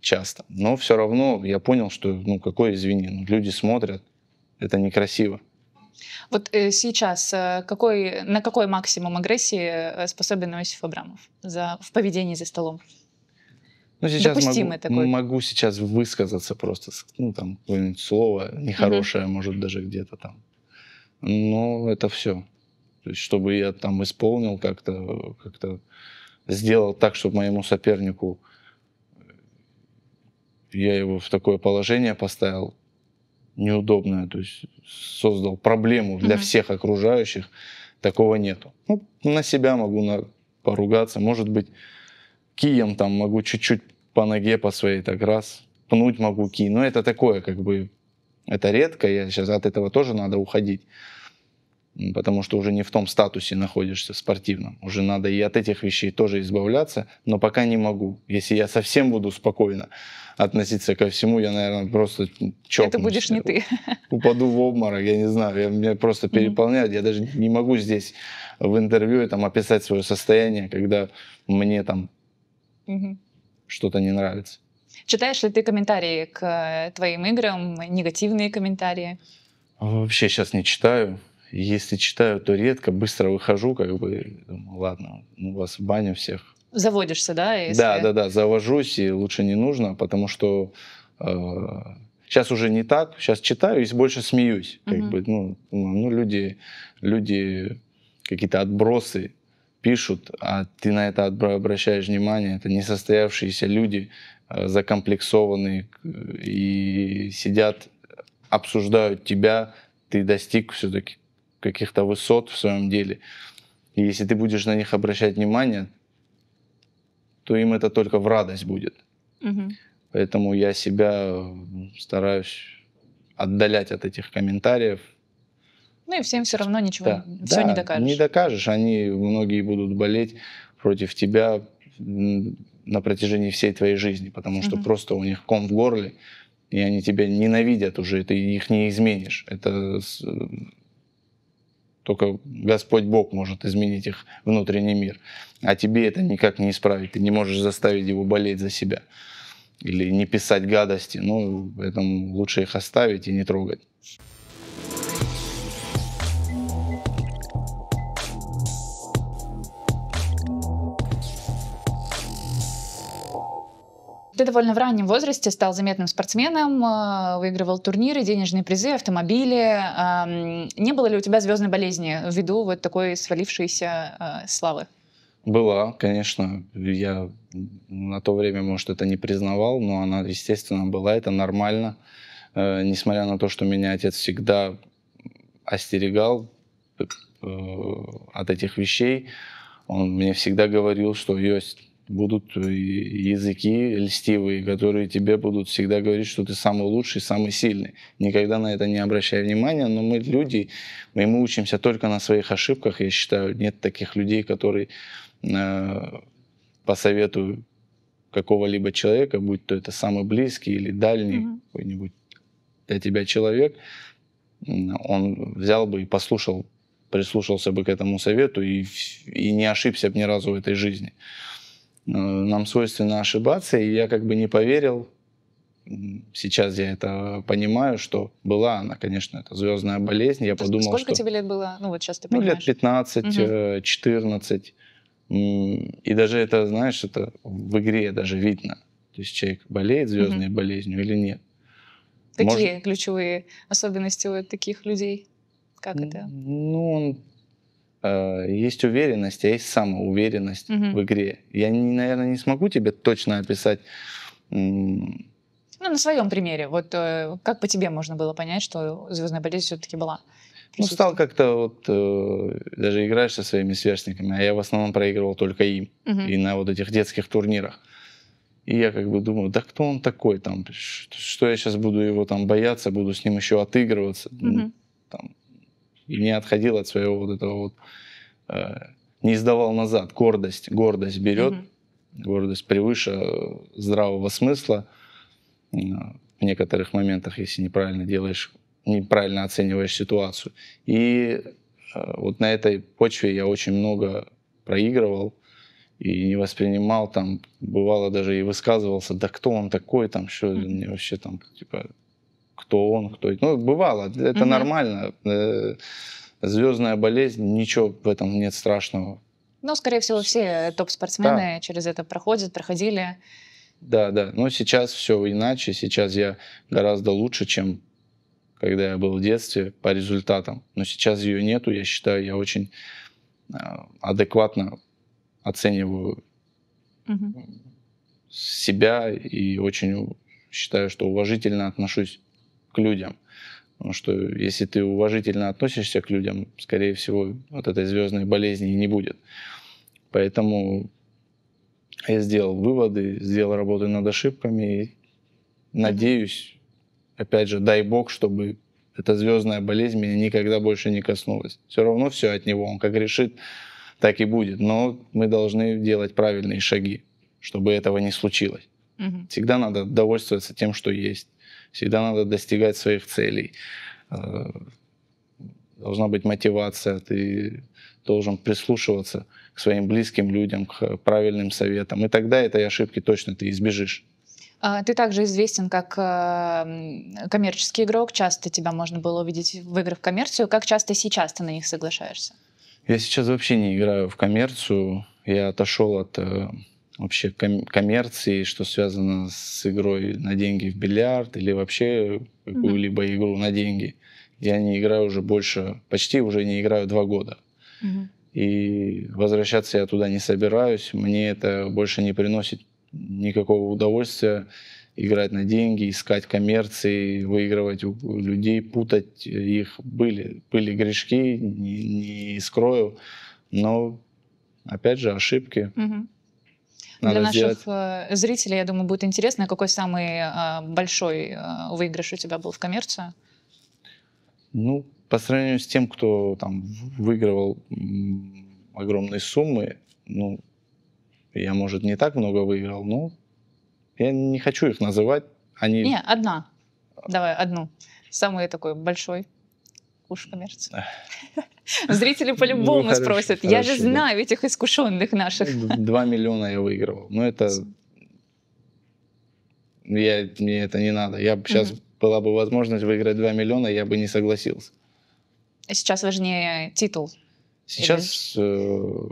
[SPEAKER 1] часто, но все равно я понял, что ну какое извини, ну, люди смотрят, это некрасиво.
[SPEAKER 2] Вот э, сейчас э, какой, на какой максимум агрессии э, способен Иосиф Абрамов за, в поведении за столом? Ну, сейчас могу, такой.
[SPEAKER 1] могу сейчас высказаться просто, ну, там, какое-нибудь слово нехорошее, угу. может, даже где-то там. Но это все. То есть, чтобы я там исполнил как-то, как-то сделал так, чтобы моему сопернику э, я его в такое положение поставил неудобное, то есть создал проблему для mm-hmm. всех окружающих, такого нету. Ну, на себя могу на, поругаться, может быть, кием там могу чуть-чуть по ноге по своей так раз пнуть могу ки. Но ну, это такое, как бы, это редко. Я сейчас от этого тоже надо уходить. Потому что уже не в том статусе находишься спортивном. Уже надо и от этих вещей тоже избавляться, но пока не могу. Если я совсем буду спокойно относиться ко всему, я, наверное, просто чокнусь. Это будешь не
[SPEAKER 2] ты. [LAUGHS]
[SPEAKER 1] Упаду в обморок, я не знаю. Я, меня просто переполняет. Mm-hmm. Я даже не могу здесь в интервью там, описать свое состояние, когда мне там угу. что-то не нравится.
[SPEAKER 2] Читаешь ли ты комментарии к э, твоим играм, негативные комментарии?
[SPEAKER 1] А, вообще сейчас не читаю. Если читаю, то редко, быстро выхожу, как бы, думаю, ладно, ну вас в баню всех.
[SPEAKER 2] Заводишься, да? Если... Да,
[SPEAKER 1] да, да, завожусь, и лучше не нужно, потому что э, сейчас уже не так, сейчас читаю и больше смеюсь. Как угу. бы, ну, ну, ну, люди, люди какие-то отбросы пишут, а ты на это обращаешь внимание. Это несостоявшиеся люди, э, закомплексованные и сидят, обсуждают тебя, ты достиг все-таки каких-то высот в своем деле. И если ты будешь на них обращать внимание, то им это только в радость будет. Угу. Поэтому я себя э, стараюсь отдалять от этих комментариев,
[SPEAKER 2] ну и всем все равно ничего, да. все да, не докажешь. не
[SPEAKER 1] докажешь. Они, многие будут болеть против тебя на протяжении всей твоей жизни, потому что угу. просто у них ком в горле, и они тебя ненавидят уже, ты их не изменишь. Это э, только Господь Бог может изменить их внутренний мир. А тебе это никак не исправить, ты не можешь заставить его болеть за себя или не писать гадости. Ну, поэтому лучше их оставить и не трогать.
[SPEAKER 2] Ты довольно в раннем возрасте стал заметным спортсменом, э, выигрывал турниры, денежные призы, автомобили. Эм, не было ли у тебя звездной болезни ввиду вот такой свалившейся э, славы?
[SPEAKER 1] Была, конечно. Я на то время, может, это не признавал, но она, естественно, была. Это нормально. Э, несмотря на то, что меня отец всегда остерегал от этих вещей, он мне всегда говорил, что есть будут э, языки льстивые, которые тебе будут всегда говорить, что ты самый лучший, самый сильный. Никогда на это не обращай внимания, но мы люди, и мы учимся только на своих ошибках. Я считаю, нет таких людей, которые э, по совету какого-либо человека, будь то это самый близкий или дальний mm-hmm. какой-нибудь для тебя человек, он взял бы и послушал, прислушался бы к этому совету и, и не ошибся бы ни разу в этой жизни. Э, нам свойственно ошибаться, и я как бы не поверил. Сейчас я это понимаю, что была она, конечно, это звездная болезнь. Я То подумал, сколько что...
[SPEAKER 2] тебе лет было? Ну вот сейчас ты понимаешь. Ну, лет
[SPEAKER 1] 15, угу. 14. И даже это, знаешь, это в игре даже видно. То есть человек болеет звездной угу. болезнью или нет. Какие Может...
[SPEAKER 2] ключевые особенности у таких людей? Как это?
[SPEAKER 3] Ну, он
[SPEAKER 1] Э, есть уверенность, а есть самоуверенность угу. в игре. Я, не, наверное, не смогу тебе точно описать. Ну,
[SPEAKER 2] на своем примере, вот э, как по тебе можно было понять, что звездная болезнь все-таки была?
[SPEAKER 1] Ну, стал как-то вот, э, даже играешь со своими сверстниками, а я в основном проигрывал только им угу. и на вот этих детских турнирах. И я как бы думаю, да кто он такой там, что я сейчас буду его там бояться, буду с ним еще отыгрываться. Угу. Там, и не отходил от своего вот этого вот, э, не сдавал назад, гордость, гордость берет, mm гордость превыше э, здравого смысла э, в некоторых моментах, если неправильно делаешь, неправильно оцениваешь ситуацию. И э, вот на этой почве я очень много проигрывал и не воспринимал там, бывало даже и высказывался, да кто он такой, там, что мне вообще там, типа, кто он, кто... Ну, бывало, это угу. нормально. Э, Звездная болезнь, ничего в этом нет страшного.
[SPEAKER 2] Ну, скорее всего, все топ-спортсмены да. через это проходят, проходили.
[SPEAKER 1] Да, да. Но сейчас все иначе. Сейчас я гораздо лучше, чем когда я был в детстве по результатам. Но сейчас ее нету. Я считаю, я очень э, адекватно оцениваю угу. себя и очень считаю, что уважительно отношусь людям. Потому что если ты уважительно относишься к людям, скорее всего, вот этой звездной болезни не будет. Поэтому я сделал выводы, сделал работу над ошибками и надеюсь, опять же, дай бог, чтобы эта звездная болезнь меня никогда больше не коснулась. Все равно все от него, он как решит, так и будет. Но мы должны делать правильные шаги, чтобы этого не случилось. Угу. Всегда надо довольствоваться тем, что есть всегда надо достигать своих целей. Э, должна быть мотивация, ты должен прислушиваться к своим близким людям, к правильным советам. И тогда этой ошибки точно ты избежишь.
[SPEAKER 2] А, ты также известен как э, коммерческий игрок. Часто тебя можно было увидеть в играх в коммерцию. Как часто сейчас ты на них соглашаешься?
[SPEAKER 1] Я сейчас вообще не играю в коммерцию. Я отошел от э, вообще ком- коммерции, что связано с игрой на деньги в бильярд или вообще какую-либо mm-hmm. игру на деньги. Я не играю уже больше, почти уже не играю два года. Mm-hmm. И возвращаться я туда не собираюсь. Мне это больше не приносит никакого удовольствия играть на деньги, искать коммерции, выигрывать у людей, путать их. Были, были грешки, не, не скрою, но опять же ошибки. Mm-hmm. Надо Для наших
[SPEAKER 2] сделать. Э, зрителей, я думаю, будет интересно, какой самый э, большой э, выигрыш у тебя был в коммерцию?
[SPEAKER 1] Ну, по сравнению с тем, кто там выигрывал огромные суммы, ну, я, может, не так много выиграл, но я не хочу их называть.
[SPEAKER 2] Они... Не, одна. Давай, одну. Самый такой большой куш коммерции. [LAUGHS] [LAUGHS] Зрители ну, по-любому спросят. я же знаю этих искушенных наших.
[SPEAKER 1] Ну, два миллиона я выигрывал. Но ну, это... Я, мне это не надо. Я сейчас угу. была бы возможность выиграть 2 миллиона, я бы не согласился.
[SPEAKER 2] Сейчас важнее титул.
[SPEAKER 1] Сейчас Или... Э,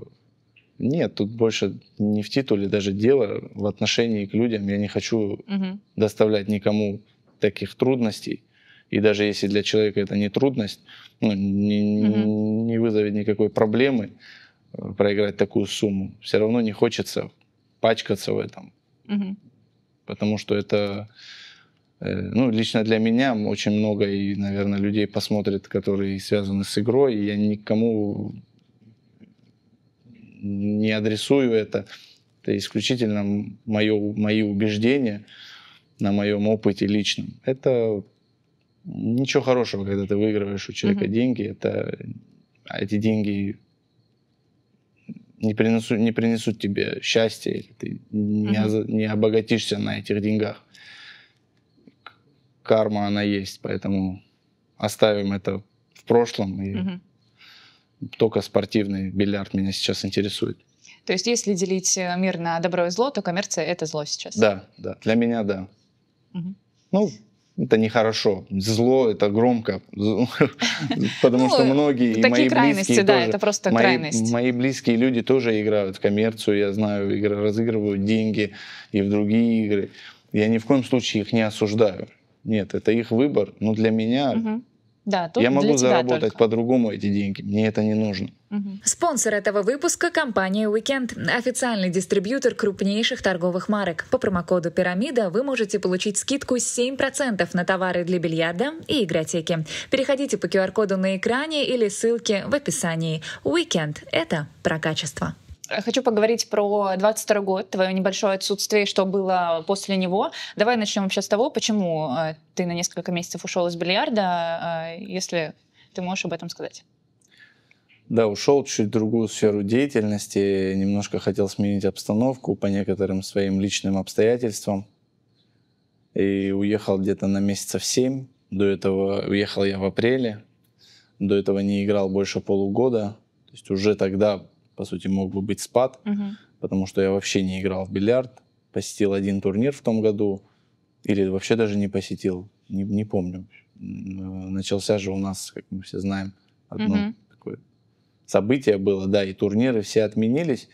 [SPEAKER 1] нет, тут больше не в титуле даже дело в отношении к людям. Я не хочу угу. доставлять никому таких трудностей и даже если для человека это не трудность, ну, не, угу. не вызовет никакой проблемы э, проиграть такую сумму, все равно не хочется пачкаться в этом. Угу. Потому что это, э, ну, лично для меня очень много и, наверное, людей посмотрят, которые связаны с игрой, и я никому не адресую это. Это исключительно мое, мои убеждения на моем опыте личном. Это ничего хорошего, когда ты выигрываешь у человека mm-hmm. деньги, это а эти деньги не, принесу, не принесут тебе счастья, или ты не, mm-hmm. не обогатишься на этих деньгах. Карма, она есть, поэтому оставим это в прошлом. И mm-hmm. Только спортивный бильярд меня сейчас интересует.
[SPEAKER 2] То есть если делить э, мир на добро и зло, то коммерция — это зло сейчас? Да,
[SPEAKER 1] да. Для меня — да. Угу. mm Ну, это нехорошо. Зло это громко, [LAUGHS] потому что ну, многие и мои близкие да, это просто крайность. Мои близкие люди тоже играют в коммерцию, я знаю, игры разыгрывают деньги и в другие игры. Я ни в коем случае их не осуждаю. Нет, это их выбор, но для меня
[SPEAKER 2] да, тут Я могу заработать
[SPEAKER 1] по-другому эти деньги, мне это не нужно.
[SPEAKER 2] Спонсор этого выпуска – компания Weekend, официальный дистрибьютор крупнейших торговых марок. По промокоду «Пирамида» вы можете получить скидку 7% на товары для бильярда и игротеки. Переходите по QR-коду на экране или ссылке в описании. Weekend – это про качество. Э, хочу поговорить про 22 год, твое небольшое отсутствие, что было после него. Давай начнем вообще с того, почему э, ты на несколько месяцев ушел из бильярда, э, если ты можешь об этом сказать.
[SPEAKER 1] Да, ушел чуть в другую сферу деятельности, немножко хотел сменить обстановку по некоторым своим личным обстоятельствам. И уехал где-то на месяцев семь. До этого уехал я в апреле. До этого не играл больше полугода. То есть уже тогда по сути, мог бы быть спад, угу. потому что я вообще не играл в бильярд, посетил один турнир в том году, или вообще даже не посетил, не, не помню. Начался же у нас, как мы все знаем, одно угу. такое событие было, да, и турниры все отменились.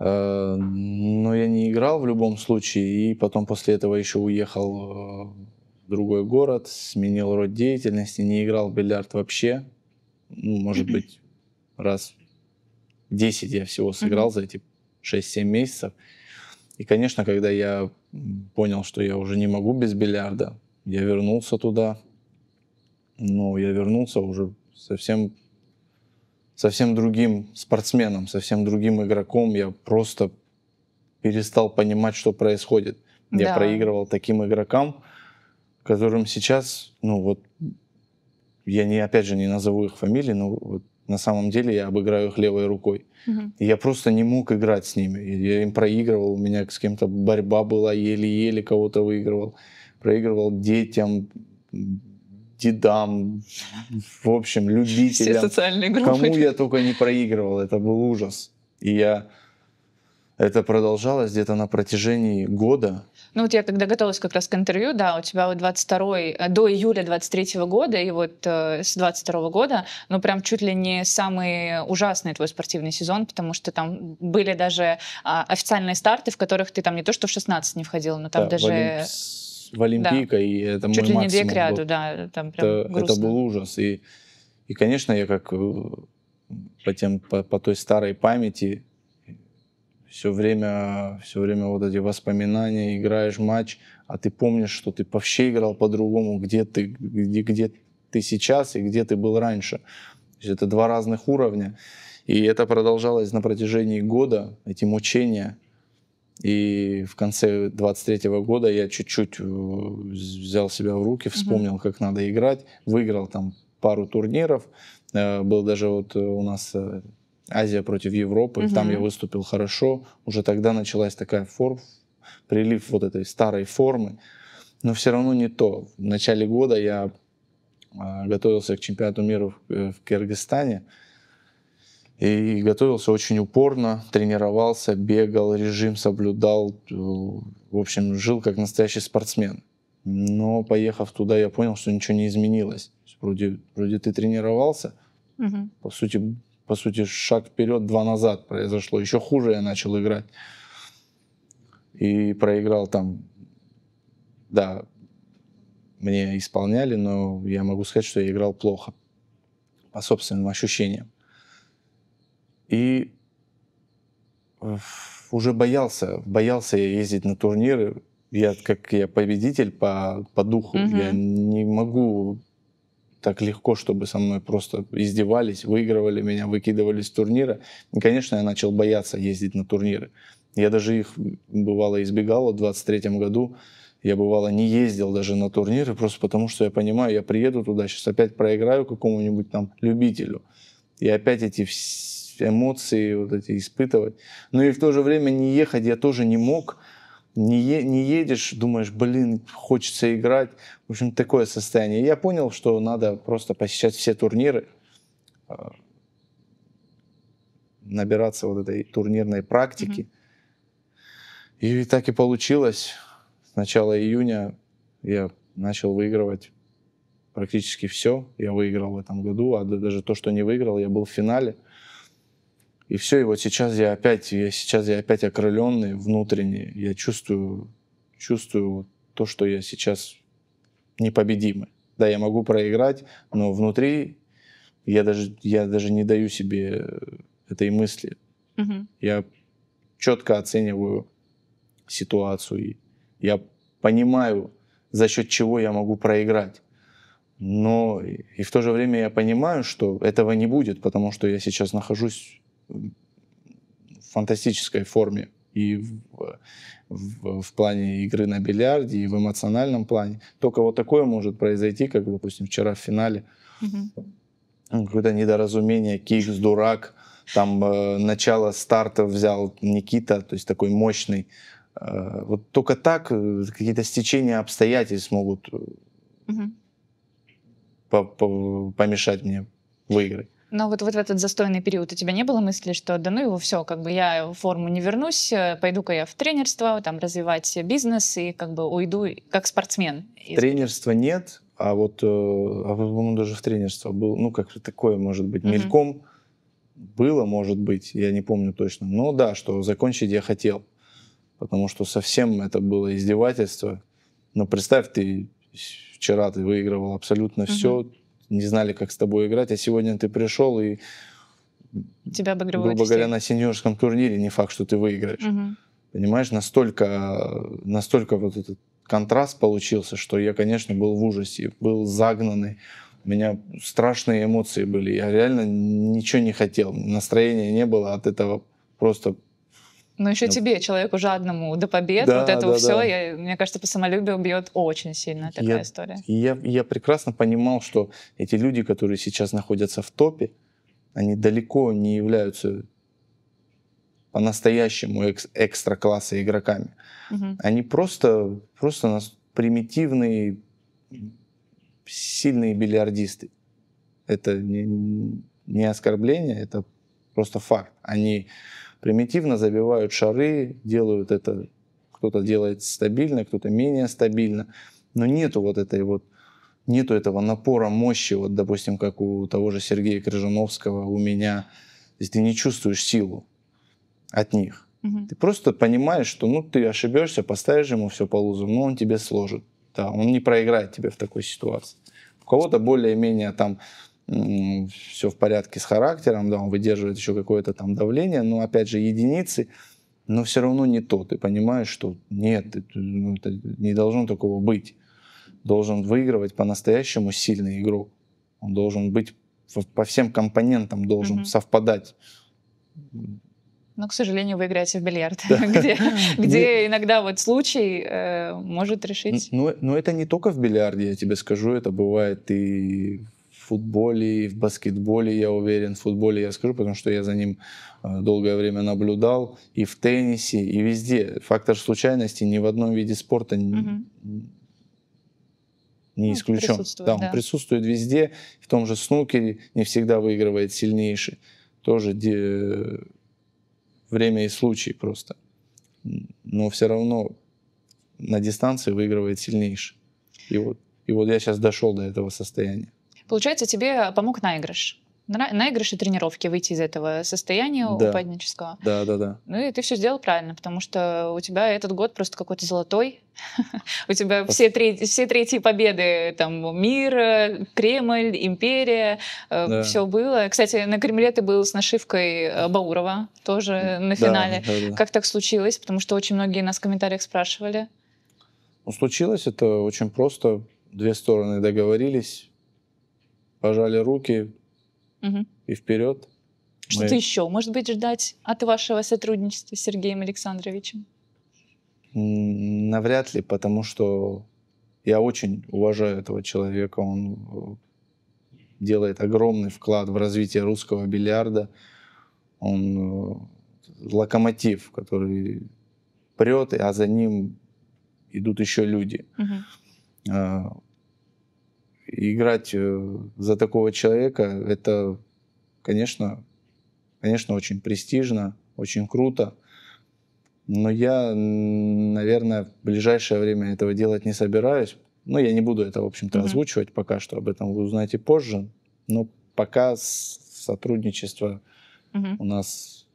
[SPEAKER 1] Э, но я не играл в любом случае, и потом после этого еще уехал э, в другой город, сменил род деятельности, не играл в бильярд вообще, ну, может быть, раз 10 я всего сыграл mm-hmm. за эти 6-7 месяцев. И, конечно, когда я понял, что я уже не могу без бильярда, я вернулся туда. Но я вернулся уже совсем, совсем другим спортсменом, совсем другим игроком. Я просто перестал понимать, что происходит. Да. Я проигрывал таким игрокам, которым сейчас, ну вот, я не, опять же не назову их фамилии, но вот на самом деле я обыграю их левой рукой. Uh-huh. Я просто не мог играть с ними. Я им проигрывал, у меня с кем-то борьба была, еле-еле кого-то выигрывал. Проигрывал детям, дедам, в общем, любителям. Все
[SPEAKER 2] социальные группы. Кому я
[SPEAKER 1] только не проигрывал, это был ужас. И я... Это продолжалось где-то на протяжении года,
[SPEAKER 2] ну вот я когда готовилась как раз к интервью, да, у тебя вот 22 э, до июля 23 года и вот э, с 22 года, ну прям чуть ли не самый ужасный твой спортивный сезон, потому что там были даже а, официальные старты, в которых ты там не то что в 16 не входил, но там да, даже...
[SPEAKER 1] В, Олимп... в Олимпийка, да. и это Чуть мой ли не две к ряду, был. да, там прям это, это был ужас. И, и, конечно, я как э, по, тем, по, по той старой памяти все время, все время вот эти воспоминания, играешь матч, а ты помнишь, что ты вообще играл по-другому, где ты, где, где ты сейчас и где ты был раньше. То есть это два разных уровня. И это продолжалось на протяжении года, эти мучения. И в конце 23 -го года я чуть-чуть э, взял себя в руки, вспомнил, mm-hmm. как надо играть, выиграл там пару турниров. Э, был даже вот э, у нас Азия против Европы, угу. там я выступил хорошо, уже тогда началась такая форма, прилив вот этой старой формы, но все равно не то. В начале года я а, готовился к чемпионату мира э, в Кыргызстане, и готовился очень упорно, тренировался, бегал, режим соблюдал, э, в общем, жил как настоящий спортсмен. Но поехав туда, я понял, что ничего не изменилось. Вроде, вроде ты тренировался, угу. по сути, по сути, шаг вперед, два назад произошло. Еще хуже я начал играть. И проиграл там, да, мне исполняли, но я могу сказать, что я играл плохо по собственным ощущениям. И уже боялся, боялся я ездить на турниры. Я, как я победитель по, по духу, угу. я не могу так легко, чтобы со мной просто издевались, выигрывали меня, выкидывали с турнира. И, конечно, я начал бояться ездить на турниры. Я даже их, бывало, избегал в 23 году. Я, бывало, не ездил даже на турниры, просто потому что я понимаю, я приеду туда, сейчас опять проиграю какому-нибудь там любителю. И опять эти эмоции вот эти испытывать. Но и в то же время не ехать я тоже не мог, не, е- не едешь, думаешь, блин, хочется играть. В общем, такое состояние. Я понял, что надо просто посещать все турниры, а, набираться вот этой турнирной практики. Mm-hmm. И так и получилось. С начала июня я начал выигрывать практически все. Я выиграл в этом году, а даже то, что не выиграл, я был в финале. И все, и вот сейчас я опять, я сейчас я опять окрыленный внутренне. Я чувствую, чувствую то, что я сейчас непобедимый. Да, я могу проиграть, но внутри я даже, я даже не даю себе э, этой мысли. Угу. Я четко оцениваю ситуацию, и я понимаю, за счет чего я могу проиграть. Но и в то же время я понимаю, что этого не будет, потому что я сейчас нахожусь фантастической форме и в, в, в плане игры на бильярде, и в эмоциональном плане. Только вот такое может произойти, как, допустим, вчера в финале. Угу. Какое-то недоразумение, кикс, дурак. Там э, начало старта взял Никита, то есть такой мощный. Э, вот только так э, какие-то стечения обстоятельств могут угу. по помешать мне выиграть.
[SPEAKER 2] Но вот, вот в этот застойный период у тебя не было мысли, что да ну его все, как бы я в форму не вернусь, э, пойду-ка я в тренерство, там развивать бизнес и как бы уйду как спортсмен?
[SPEAKER 1] Тренерства нет, а вот, э, а, по-моему, даже в тренерство был, ну как такое, может быть, мельком mm было, может быть, я не помню точно. Но да, что закончить я хотел, потому что совсем это было издевательство. Но представь, ты вчера ты выигрывал абсолютно mm все, не знали, как с тобой играть, а сегодня ты пришел и
[SPEAKER 2] тебя обыгрывают. Грубо говоря, на
[SPEAKER 1] сеньорском турнире не факт, что ты выиграешь. Угу. Понимаешь, настолько, настолько вот этот контраст получился, что я, конечно, был в ужасе, был загнанный. У меня страшные эмоции были. Я реально ничего не хотел. Настроения не было от этого. Просто
[SPEAKER 2] ну еще ну, тебе, человеку жадному до побед, да, вот этого да, все, да. Я, мне кажется, по самолюбию бьет очень сильно такая я, история.
[SPEAKER 1] Я, я прекрасно понимал, что эти люди, которые сейчас находятся в топе, они далеко не являются по-настоящему экс- экстра-класса игроками. Угу. Они просто, просто нас примитивные, сильные бильярдисты. Это не, не оскорбление, это просто факт. Они примитивно забивают шары, делают это, кто-то делает стабильно, кто-то менее стабильно, но нету вот этой вот нету этого напора мощи, вот, допустим, как у того же Сергея Крыжановского, у меня. То есть ты не чувствуешь силу от них. Угу. Ты просто понимаешь, что ну ты ошибешься, поставишь ему все по лузу, но он тебе сложит. Да, он не проиграет тебе в такой ситуации. У кого-то более-менее там все в порядке с характером, да, он выдерживает еще какое-то там давление, но опять же единицы, но все равно не то. Ты понимаешь, что нет, это, ну, это не должно такого быть. Должен выигрывать по-настоящему сильный игрок. Он должен быть по всем компонентам должен угу. совпадать.
[SPEAKER 2] Но, к сожалению, вы играете в бильярд, да. [LAUGHS] где, [LAUGHS] где иногда вот случай э, может решить.
[SPEAKER 1] Но, но это не только в бильярде, я тебе скажу, это бывает и в футболе, и в баскетболе, я уверен. В футболе я скажу, потому что я за ним э, долгое время наблюдал. И в теннисе, и везде. Фактор случайности ни в одном виде спорта угу. не ну, исключен. Ну, да, он да. присутствует везде. В том же снукере не всегда выигрывает сильнейший. Тоже де... время и случай просто. Но все равно на дистанции выигрывает сильнейший. И вот, и вот я сейчас дошел до этого состояния.
[SPEAKER 2] Получается, тебе помог наигрыш. наигрыш и тренировки, выйти из этого состояния да. упаднического.
[SPEAKER 1] Да, да,
[SPEAKER 3] да.
[SPEAKER 2] Ну и ты все сделал правильно, потому что у тебя этот год просто какой-то золотой. [LAUGHS] у тебя все, три все третьи победы, там, мир, э, Кремль, империя, э, да. все было. Кстати, на Кремле ты был с нашивкой э, Баурова тоже на финале. Да, да, да. Как так случилось? Потому что очень многие нас в комментариях спрашивали. Ну, случилось
[SPEAKER 1] это очень просто. Две стороны договорились пожали руки угу. и вперед. Что-то Мы...
[SPEAKER 2] еще, может быть, ждать от вашего сотрудничества с Сергеем Александровичем?
[SPEAKER 1] Навряд ли, потому что я очень уважаю этого человека. Он э, делает огромный вклад в развитие русского бильярда. Он э, локомотив, который прет, а за ним идут еще люди.
[SPEAKER 3] Угу
[SPEAKER 1] играть э, за такого человека, это, конечно, конечно, очень престижно, очень круто. Но я, наверное, в ближайшее время этого делать не собираюсь. Ну, я не буду это, в общем-то, mm-hmm. озвучивать пока что. Об этом вы узнаете позже. Но пока сотрудничества mm-hmm. у нас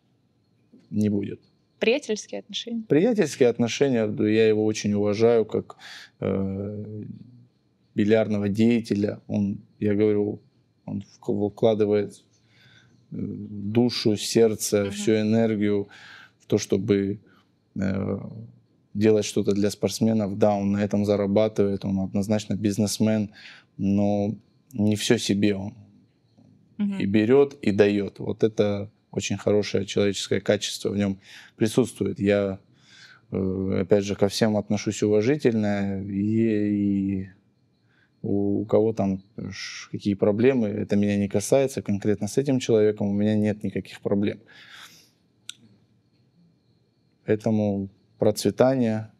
[SPEAKER 1] не будет.
[SPEAKER 2] Приятельские отношения?
[SPEAKER 1] Приятельские отношения. Я его очень уважаю как э, бильярдного деятеля. Он, я говорю, он вкладывает э, душу, сердце, mm-hmm. всю энергию в то, чтобы э, делать что-то для спортсменов. Да, он на этом зарабатывает, он однозначно бизнесмен, но не все себе он. Mm-hmm. И берет, и дает. Вот это очень хорошее человеческое качество в нем присутствует. Я, э, опять же, ко всем отношусь уважительно и, и у кого там э, какие проблемы, это меня не касается, конкретно с этим человеком у меня нет никаких проблем. Поэтому процветание,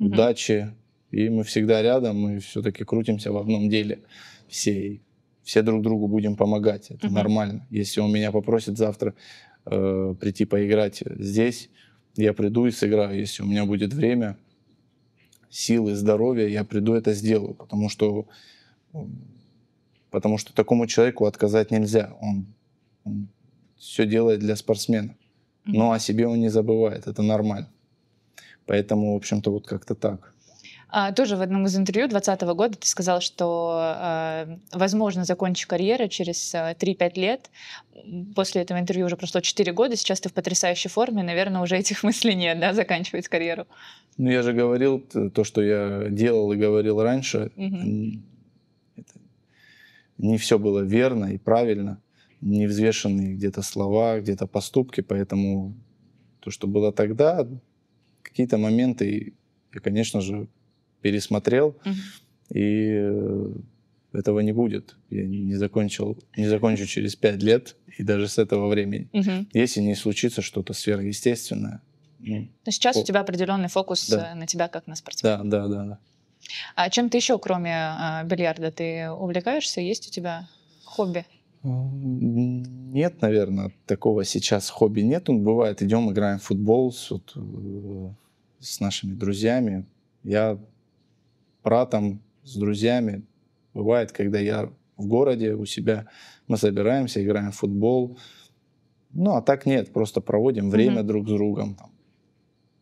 [SPEAKER 1] mm удачи, и мы всегда рядом, мы все-таки крутимся в одном деле все, все друг другу будем помогать, это mm нормально. Если он меня попросит завтра э, прийти поиграть здесь, я приду и сыграю, если у меня будет время, силы, здоровья, я приду это сделаю, потому что, потому что такому человеку отказать нельзя. Он, он все делает для спортсмена. Но о себе он не забывает, это нормально. Поэтому, в общем-то, вот как-то так.
[SPEAKER 2] А, тоже в одном из интервью 2020 года ты сказал, что, э, возможно, закончу карьеру через 3-5 а, лет. После этого интервью уже прошло 4 года, сейчас ты в потрясающей форме, наверное, уже этих [LAUGHS] мыслей нет, да, заканчивать карьеру.
[SPEAKER 1] Ну, я же говорил то, что я делал и говорил раньше. Угу. не все было верно и правильно, невзвешенные где-то слова, где-то поступки, поэтому то, что было тогда, какие-то моменты я, конечно же, пересмотрел, и э, этого не будет. Я не закончил, не закончу через пять лет и даже с этого времени. Если не случится что-то сверхъестественное. Ну,
[SPEAKER 2] сейчас фокус. у тебя определенный фокус да. Э, на тебя как на
[SPEAKER 1] спортсмена. Да, да, да, да.
[SPEAKER 2] А чем ты еще, кроме а, бильярда, ты увлекаешься? Есть у тебя хобби?
[SPEAKER 3] Нет,
[SPEAKER 1] наверное, такого сейчас хобби нет. Ну, бывает, идем, играем в футбол с, вот, с нашими друзьями. Я братом, с друзьями. Бывает, когда я в городе у себя, мы собираемся, играем в футбол. Ну, а так нет, просто проводим время mm друг с другом. Там,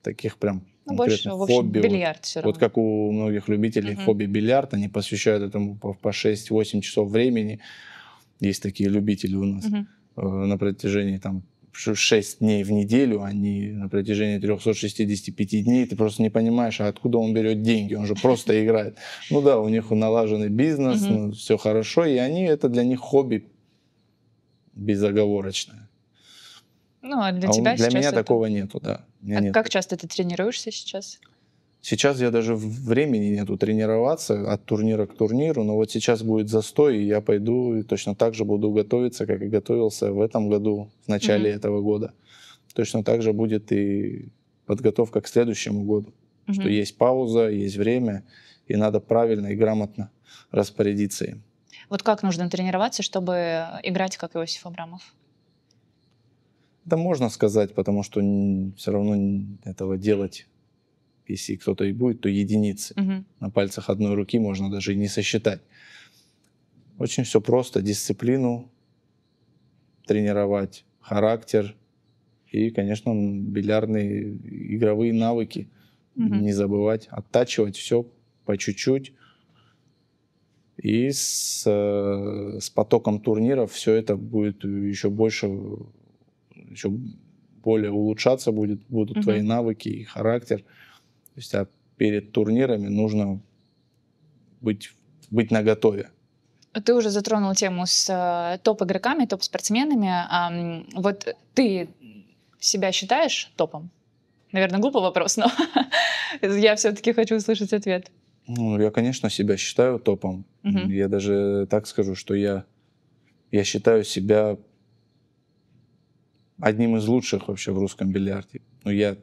[SPEAKER 1] таких прям ну, больше, хобби. В общем, бильярд все равно. Вот, как у многих любителей mm хобби бильярд, они посвящают этому по, по 6-8 часов времени. Есть такие любители у нас mm э, на протяжении там 6 дней в неделю, а не на протяжении 365 дней. Ты просто не понимаешь, а откуда он берет деньги. Он же просто играет. Ну да, у них налаженный бизнес, ну, все хорошо. И они, это для них хобби безоговорочное.
[SPEAKER 2] Ну, а для а тебя он, Для меня это... такого
[SPEAKER 1] нету, да. А нет. как
[SPEAKER 2] часто ты тренируешься сейчас?
[SPEAKER 1] Сейчас я даже времени нету тренироваться от турнира к турниру, но вот сейчас будет застой, и я пойду и точно так же буду готовиться, как и готовился в этом году, в начале mm-hmm. этого года. Точно так же будет и подготовка к следующему году, mm-hmm. что есть пауза, есть время, и надо правильно и грамотно распорядиться им.
[SPEAKER 2] Вот как нужно тренироваться, чтобы играть как Иосиф Абрамов?
[SPEAKER 1] Да можно сказать, потому что все равно этого делать если кто-то и будет, то единицы. Угу. На пальцах одной руки можно даже и не сосчитать. Очень все просто. Дисциплину тренировать, характер и, конечно, бильярдные игровые навыки. Угу. Не забывать, оттачивать все по чуть-чуть. И с, э, с потоком турниров все это будет еще больше, еще более улучшаться будет, будут угу. твои навыки и характер. То есть а перед турнирами нужно быть, быть наготове.
[SPEAKER 2] Ты уже затронул тему с э, топ-игроками, топ-спортсменами. Вот ты себя считаешь топом? Наверное, глупый вопрос, но [LAUGHS] я все-таки хочу услышать ответ.
[SPEAKER 1] Ну, я, конечно, себя считаю топом. Угу. Я даже так скажу, что я, я считаю себя одним из лучших вообще в русском бильярде. Но ну, я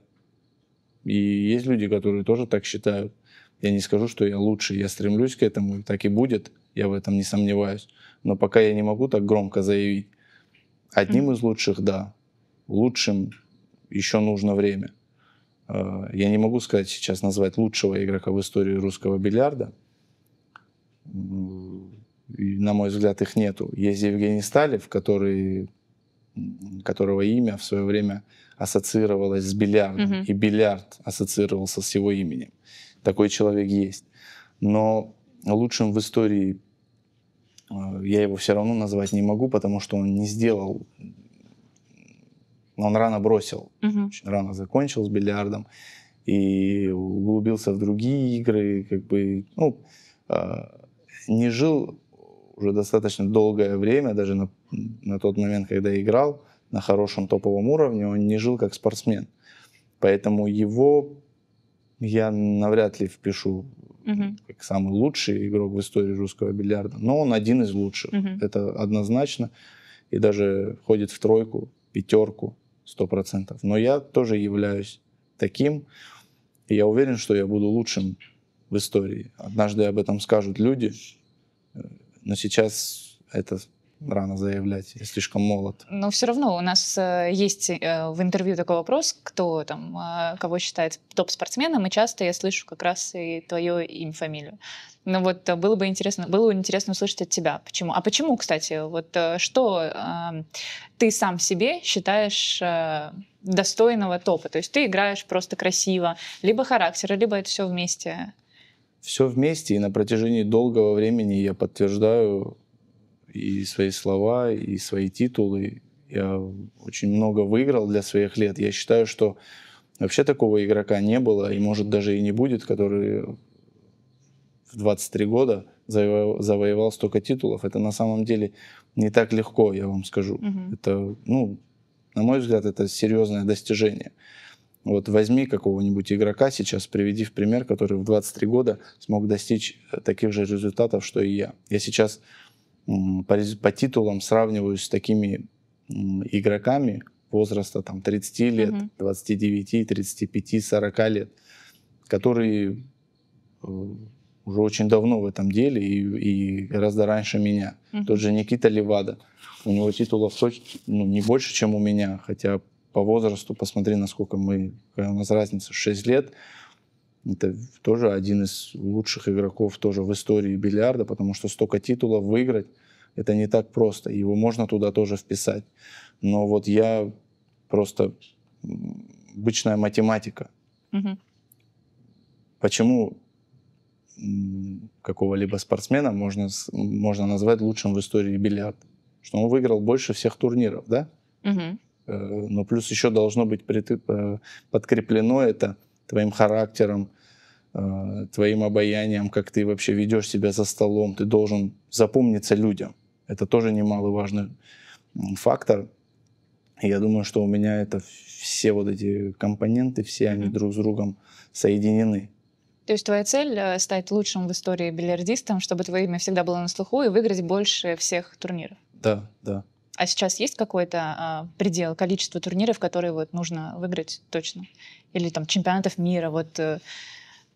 [SPEAKER 1] и есть люди, которые тоже так считают. Я не скажу, что я лучше, я стремлюсь к этому, и так и будет, я в этом не сомневаюсь. Но пока я не могу так громко заявить. Одним mm-hmm. из лучших, да. Лучшим еще нужно время. Э, я не могу сказать сейчас назвать лучшего игрока в истории русского бильярда. на мой взгляд, их нету. Есть Евгений Сталев, который которого имя в свое время ассоциировалось с бильярдом, Mm -hmm. и бильярд ассоциировался с его именем. Такой человек есть. Но лучшим в истории э, я его все равно назвать не могу, потому что он не сделал, он рано бросил, угу. очень рано закончил с бильярдом и углубился в другие игры, как бы, ну, э, не жил уже достаточно долгое время, даже на, на тот момент, когда играл на хорошем топовом уровне, он не жил как спортсмен. Поэтому его я навряд ли впишу угу. как самый лучший игрок в истории русского бильярда, но он один из лучших, угу. это однозначно, и даже входит в тройку, пятерку, сто процентов. Но я тоже являюсь таким, и я уверен, что я буду лучшим в истории. Однажды об этом скажут люди, э, но сейчас это рано заявлять, я слишком молод.
[SPEAKER 2] Но все равно у нас э, есть э, в интервью такой вопрос, кто там, э, кого считает топ-спортсменом, и часто я слышу как раз и твое имя, фамилию. Ну вот было бы интересно, было бы интересно услышать от тебя, почему. А почему, кстати, вот что эм, ты сам себе считаешь достойного топа? То есть ты играешь просто красиво, либо характера, либо это все вместе
[SPEAKER 1] все вместе, и на протяжении долгого времени я подтверждаю и свои слова, и свои титулы. Я очень много выиграл для своих лет. Я считаю, что вообще такого игрока не было, и может даже и не будет, который в 23 года заво- завоевал столько титулов. Это на самом деле не так легко, я вам скажу. Угу. Это, ну, на мой взгляд, это серьезное достижение. Вот возьми какого-нибудь игрока сейчас, приведи в пример, который в 23 года смог достичь э, таких же результатов, что и я. Я сейчас по, по титулам сравниваюсь с такими игроками возраста там 30 лет, mm-hmm. 29, 35, 40 лет, которые э, уже очень давно в этом деле и, и гораздо раньше меня. Mm-hmm. Тот же Никита Левада. У него титулов ну, не больше, чем у меня, хотя по возрасту, посмотри, насколько мы, какая у нас разница, 6 лет. Это тоже один из лучших игроков тоже в истории бильярда, потому что столько титулов выиграть, это не так просто. Его можно туда тоже вписать. Но вот я просто обычная математика. Угу. Почему какого-либо спортсмена можно, можно назвать лучшим в истории бильярда? Что он выиграл больше всех турниров, да? Угу. Э, но плюс еще должно быть э, подкреплено это твоим характером, э, твоим обаянием, как ты вообще ведешь себя за столом. Ты должен запомниться людям. Это тоже немаловажный фактор. я думаю, что у меня это все вот эти компоненты, все они друг с другом соединены.
[SPEAKER 2] То есть твоя цель стать лучшим в истории бильярдистом, чтобы твое имя всегда было на слуху и выиграть больше всех турниров?
[SPEAKER 1] Да, да.
[SPEAKER 2] А сейчас есть какой-то а, предел, количество турниров, которые вот нужно выиграть точно? Или там чемпионатов мира, вот э,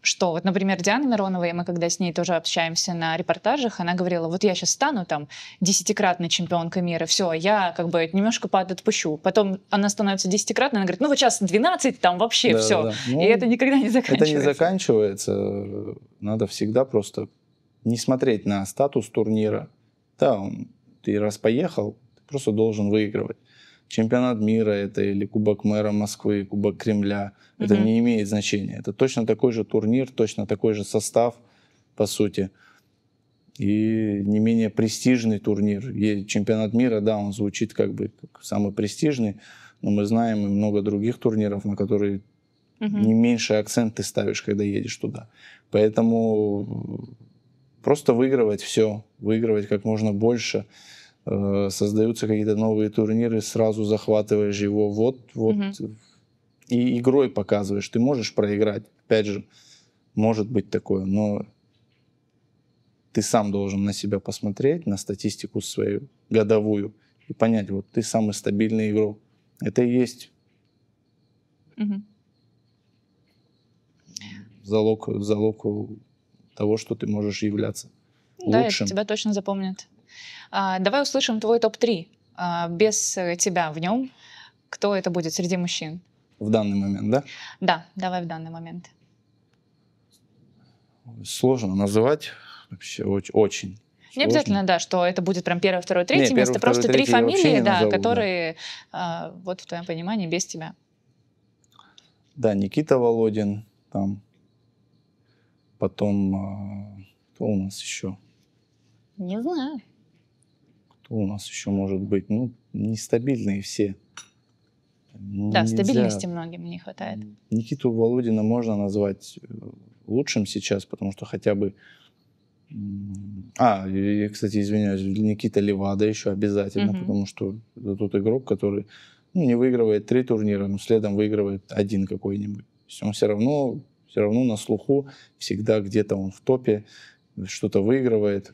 [SPEAKER 2] что, вот, например, Диана Миронова, и мы когда с ней тоже общаемся на репортажах, она говорила, вот я сейчас стану там десятикратной чемпионкой мира, все, я как бы немножко подотпущу. Потом она становится десятикратной, она говорит, ну вот сейчас 12, там вообще да, все. Да, да. Ну, и это никогда не заканчивается. Это не
[SPEAKER 1] заканчивается. Надо всегда просто не смотреть на статус турнира. Да, он, ты раз поехал, просто должен выигрывать. Чемпионат мира это или Кубок мэра Москвы, Кубок Кремля, mm-hmm. это не имеет значения. Это точно такой же турнир, точно такой же состав, по сути. И не менее престижный турнир. И чемпионат мира, да, он звучит как бы как самый престижный, но мы знаем и много других турниров, на которые угу. uh не меньше акцент ты ставишь, когда едешь туда. Поэтому просто выигрывать все, выигрывать как можно больше. Э, создаются какие-то новые турниры, сразу захватываешь его, вот, вот, угу. и игрой показываешь. Ты можешь проиграть, опять же, может быть такое, но ты сам должен на себя посмотреть, на статистику свою годовую и понять, вот ты самый стабильный игрок. Это и есть угу. залог, залог того, что ты можешь являться. Да, лучшим. тебя
[SPEAKER 2] точно запомнят. А, давай услышим твой топ-3 а, без тебя в нем. Кто это будет среди мужчин?
[SPEAKER 1] В данный момент, да?
[SPEAKER 2] Да, давай в данный момент.
[SPEAKER 1] Сложно называть вообще очень.
[SPEAKER 2] Не обязательно, да, что это будет прям первое, второе, третье не, место, первое, просто второе, три фамилии, да, назову, которые да. Э, вот в твоем понимании без тебя.
[SPEAKER 1] Да, Никита Володин, там, потом, э, кто у нас еще?
[SPEAKER 2] Не знаю.
[SPEAKER 1] Что у нас еще может быть? Ну, нестабильные все. Да, Нельзя... стабильности
[SPEAKER 2] многим не хватает.
[SPEAKER 1] Никиту Володина можно назвать э, лучшим сейчас, потому что хотя бы... А, я, кстати, извиняюсь, Никита Левада еще обязательно, угу. потому что это тот игрок, который ну, не выигрывает три турнира, но следом выигрывает один какой-нибудь. То есть он все равно, все равно на слуху, всегда где-то он в топе, что-то выигрывает.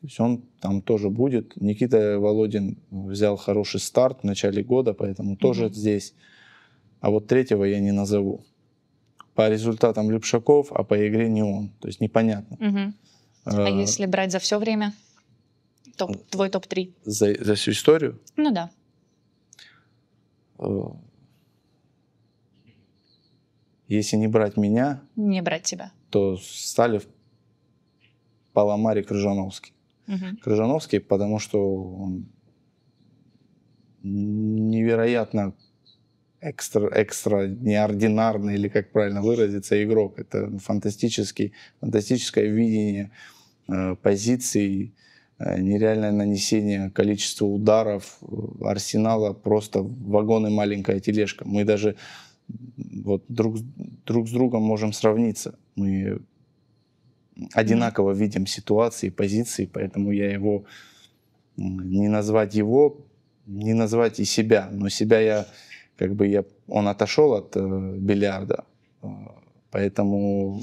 [SPEAKER 1] То есть он там тоже будет. Никита Володин взял хороший старт в начале года, поэтому mm-hmm. тоже здесь. А вот третьего я не назову. По результатам Любшаков, а по игре не он. То есть непонятно. mm А, а если
[SPEAKER 2] брать за все время? Топ, э, твой топ-3.
[SPEAKER 1] За, за всю историю? Ну да. Э, если не брать меня...
[SPEAKER 2] Не брать тебя.
[SPEAKER 1] То Сталев, Паломарик, Крыжановский угу. Крыжановский, потому что он невероятно экстра, экстра, неординарный, или как правильно выразиться, игрок. Это фантастический, фантастическое видение э, позиций, э, нереальное нанесение количества ударов. Э, арсенала просто вагон и маленькая тележка. Мы даже вот друг, друг с другом можем сравниться. Мы одинаково видим ситуации, позиции, поэтому я его не назвать его, не назвать и себя, но себя я как бы я он отошел от э, бильярда, э, поэтому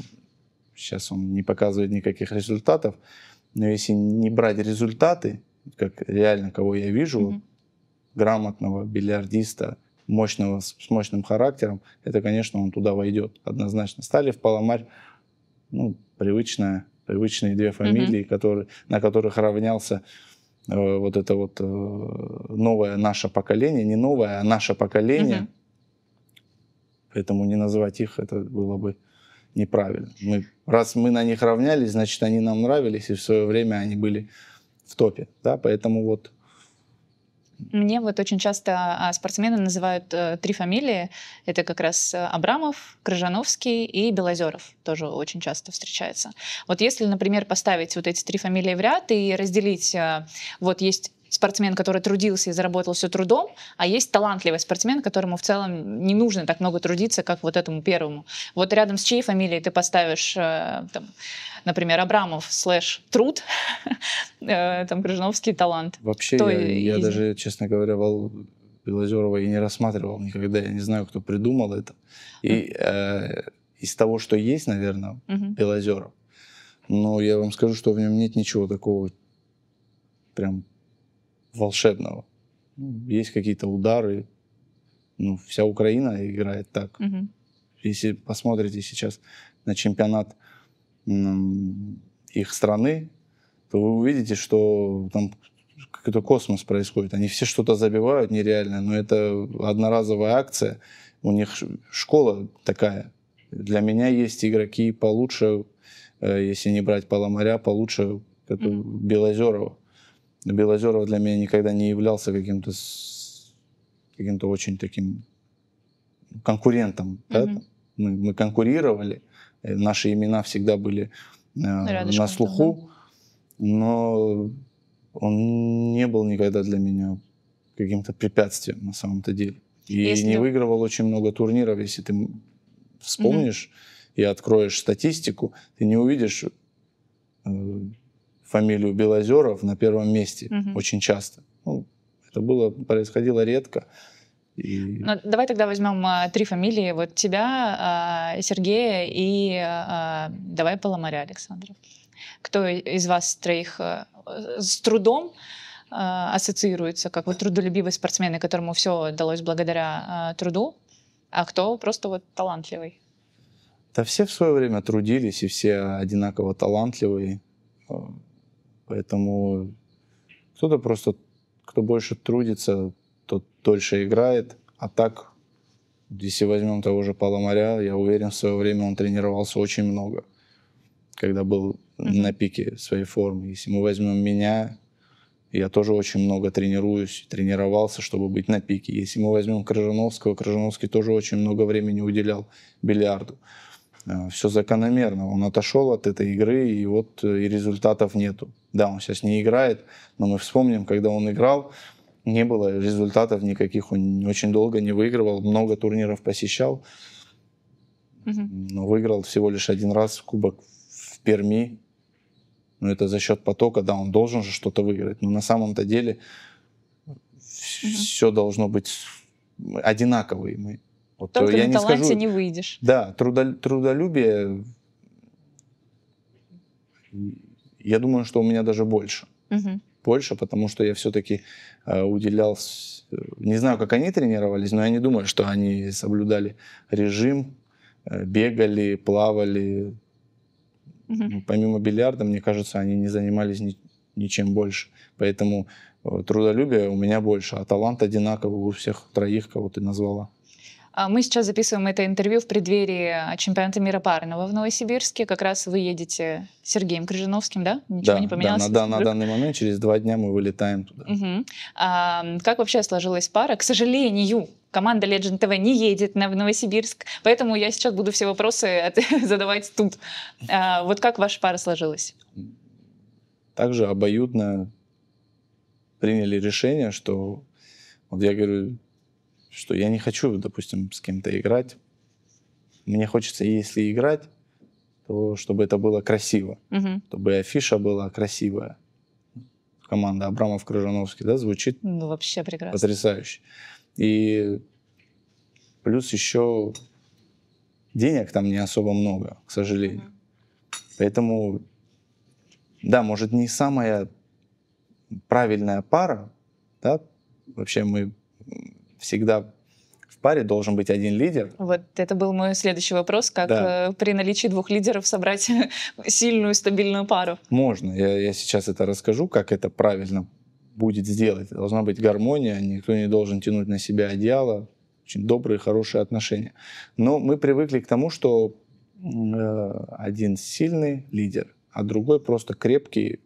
[SPEAKER 1] сейчас он не показывает никаких результатов, но если не брать результаты, как реально кого я вижу, mm-hmm. грамотного бильярдиста, мощного с мощным характером, это, конечно, он туда войдет однозначно. Стали в Паломарь, ну привычная, привычные две фамилии, mm-hmm. которые, на которых равнялся э, вот это вот э, новое наше поколение, не новое, а наше поколение. Mm-hmm. Поэтому не называть их, это было бы неправильно. Мы, раз мы на них равнялись, значит, они нам нравились, и в свое время они были в топе. Да? Поэтому вот
[SPEAKER 2] мне вот очень часто а, спортсмены называют э, три фамилии. Это как раз э, Абрамов, Крыжановский и Белозеров. Тоже очень часто встречается. Вот если, например, поставить вот эти три фамилии в ряд и разделить, э, вот есть спортсмен, который трудился и заработал все трудом, а есть талантливый спортсмен, которому в целом не нужно так много трудиться, как вот этому первому. Вот рядом с чьей фамилией ты поставишь, э, там, например, Абрамов слэш труд, [LAUGHS] э, там, Крыжановский талант. Вообще, Кто я, я даже,
[SPEAKER 1] честно говоря, вол... Белозерова я не рассматривал никогда, я не знаю, кто придумал это. И э, из того, что есть, наверное, uh Белозеров, но я вам скажу, что в нем нет ничего такого прям волшебного. Ну, есть какие-то удары. Ну, вся Украина играет так. Угу. Если посмотрите сейчас на чемпионат их страны, то вы увидите, что там какой-то космос происходит. Они все что-то забивают нереально, но это одноразовая акция. У них школа такая. Для меня есть игроки получше, э, если не брать Паломаря, получше mm-hmm. Белозерова. Но Белозеров для меня никогда не являлся каким-то каким-то очень таким конкурентом. Mm-hmm. Да? Мы, мы конкурировали, э, наши имена всегда были э, на слуху, но он не был никогда для меня каким-то препятствием на самом-то деле. И если... не выигрывал очень много турниров, если ты
[SPEAKER 3] вспомнишь
[SPEAKER 1] mm-hmm. и откроешь статистику, ты не увидишь э, фамилию Белозеров на первом месте угу. очень часто. Ну, это было, происходило редко. И...
[SPEAKER 2] Ну, давай тогда возьмем а, три фамилии. Вот тебя, а, Сергея и а, давай Паломаря Александров. Кто из вас троих а, с трудом а, ассоциируется, как вот трудолюбивый спортсмен, которому все удалось благодаря а, труду, а кто просто вот талантливый?
[SPEAKER 1] Да все в свое время трудились, и все одинаково талантливые. Поэтому кто-то просто, кто больше трудится, тот дольше играет. А так, если возьмем того же Паломаря, я уверен, в свое время он тренировался очень много, когда был mm-hmm. на пике своей формы. Если мы возьмем меня, я тоже очень много тренируюсь, тренировался, чтобы быть на пике. Если мы возьмем Крыжановского, Крыжановский тоже очень много времени уделял бильярду. Э, все закономерно. Он отошел от этой игры, и вот э, и результатов нету. Да, он сейчас не играет, но мы вспомним, когда он играл, не было результатов никаких, он очень долго не выигрывал, много турниров посещал, но выиграл всего лишь один раз в кубок в Перми. Но это за счет потока, да, он должен же что-то выиграть. Но на самом-то деле
[SPEAKER 3] все
[SPEAKER 1] должно быть одинаковые. Вот Только э, я на не таланте скажу... не выйдешь. Да, трудолюбие, я думаю, что у меня даже больше. Угу. Больше, потому что я все-таки э, уделял... Не знаю, как они тренировались, но я не думаю, что они соблюдали режим, э, бегали, плавали. Угу. помимо бильярда, мне кажется, они не занимались ни... ничем больше. Поэтому э, трудолюбие у меня больше, а талант одинаковый у всех троих, кого ты назвала.
[SPEAKER 2] А, мы сейчас записываем это интервью в преддверии а, чемпионата мира парного в Новосибирске. Как раз вы едете с Сергеем Крыжиновским, да? Ничего да, не поменялось? Да, на, да, на
[SPEAKER 1] данный момент, через два дня мы вылетаем туда.
[SPEAKER 2] Угу. А, как вообще сложилась пара? К сожалению, команда Legend TV не едет на, в Новосибирск, поэтому я сейчас буду все вопросы [LAUGHS] от, задавать тут. А, вот как ваша пара сложилась?
[SPEAKER 1] Также обоюдно приняли решение, что вот я говорю, что я не хочу, допустим, с кем-то играть. Мне хочется, если играть, то чтобы это было красиво, угу. чтобы афиша была красивая. Команда Абрамов Крыжановский, да, звучит
[SPEAKER 2] ну, вообще прекрасно.
[SPEAKER 1] потрясающе. И плюс еще денег там не особо много, к сожалению. Угу. Поэтому, да, может, не самая правильная пара, да, вообще мы всегда в паре должен быть один лидер.
[SPEAKER 2] Вот это был мой следующий вопрос, как да. Э, при наличии двух лидеров собрать [LAUGHS] сильную стабильную пару.
[SPEAKER 1] Можно, я, я сейчас это расскажу, как это правильно будет сделать. Должна быть гармония, никто не должен тянуть на себя одеяло, очень добрые, хорошие отношения. Но мы привыкли к тому, что э, один сильный лидер, а другой просто крепкий,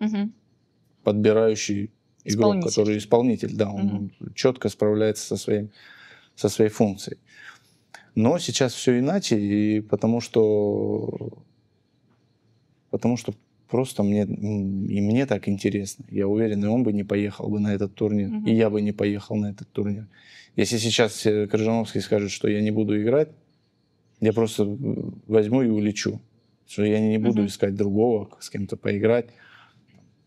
[SPEAKER 1] угу. подбирающий игрок, который исполнитель, да, он угу. четко справляется со, своим, со своей функцией. Но сейчас все иначе, и потому что, потому что просто мне и мне так интересно. Я уверен, и он бы не поехал бы на этот турнир, угу. и я бы не поехал на этот турнир. Если сейчас э, Крыжановский скажет, что я не буду играть, я просто возьму и улечу, что я не буду угу. искать другого, с кем-то поиграть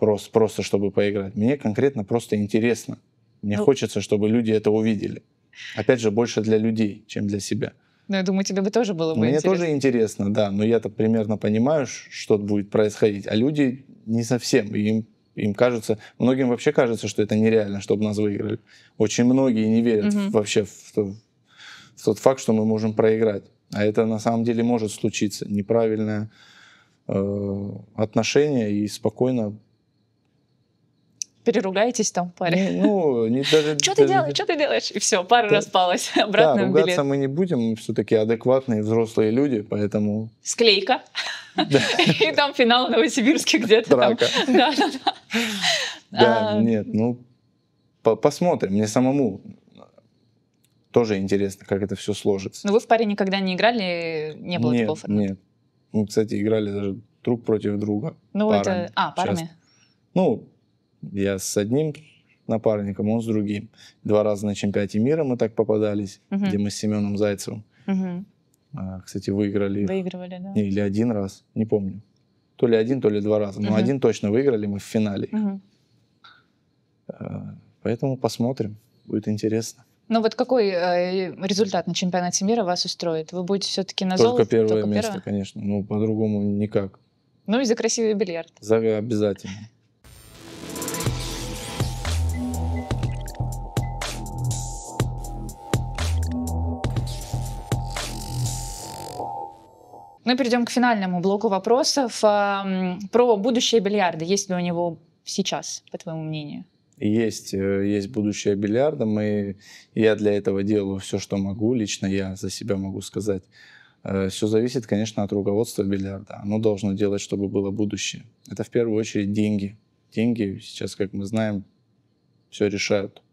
[SPEAKER 1] спрос, просто чтобы поиграть. Мне конкретно просто интересно. Мне ну, хочется, чтобы люди это увидели. Опять же, больше для людей, чем для себя.
[SPEAKER 2] Ну, я думаю, тебе бы тоже было бы Мне интересно. Мне тоже
[SPEAKER 1] интересно, да, но я-то примерно понимаю, что будет происходить, а люди не совсем, им, им кажется, многим вообще кажется, что это нереально, чтобы нас выиграли. Очень многие не верят угу. вообще в, в, в тот факт, что мы можем проиграть. А это на самом деле может случиться. Неправильное э, отношение и спокойно
[SPEAKER 2] переругаетесь там в паре. Ну, ну не, даже... [LAUGHS] Что ты делаешь, что ты делаешь? И все, пара да, распалась, [LAUGHS] обратно Да, ругаться билет.
[SPEAKER 1] мы не будем, мы все-таки адекватные взрослые люди, поэтому...
[SPEAKER 2] Склейка. [LAUGHS] И там финал в Новосибирске
[SPEAKER 3] где-то. Драка.
[SPEAKER 2] Да, да, да. Да, а. нет,
[SPEAKER 1] ну, посмотрим. Мне самому тоже интересно, как это все сложится. Но ну,
[SPEAKER 2] вы в паре никогда не играли, не было нет, такого формата?
[SPEAKER 1] Нет, Мы, кстати, играли даже друг против друга. Ну, это... А, парами. Ну, я с одним напарником, он с другим. Два раза на чемпионате мира мы так попадались, угу. где мы с Семеном Зайцевым. Угу. кстати, выиграли.
[SPEAKER 3] Выигрывали, да.
[SPEAKER 1] Или один раз, не помню. То ли один, то ли два раза. Но угу. один точно выиграли мы в финале. Угу. поэтому посмотрим, будет интересно.
[SPEAKER 2] Ну вот какой э, результат на чемпионате мира вас устроит? Вы будете все-таки на только золото? Первое только место, первое?
[SPEAKER 1] конечно. Ну, по-другому никак.
[SPEAKER 2] Ну и за красивый бильярд.
[SPEAKER 1] За, обязательно.
[SPEAKER 2] Ну перейдем к финальному блоку вопросов а, про будущее бильярда. Есть ли у него сейчас, по твоему мнению?
[SPEAKER 1] Есть, э, есть будущее бильярда. Мы, я для этого делаю все, что могу. Лично я за себя могу сказать. Э, все зависит, конечно, от руководства бильярда. Оно должно делать, чтобы было будущее. Это в первую очередь деньги. Деньги сейчас, как мы знаем, все решают.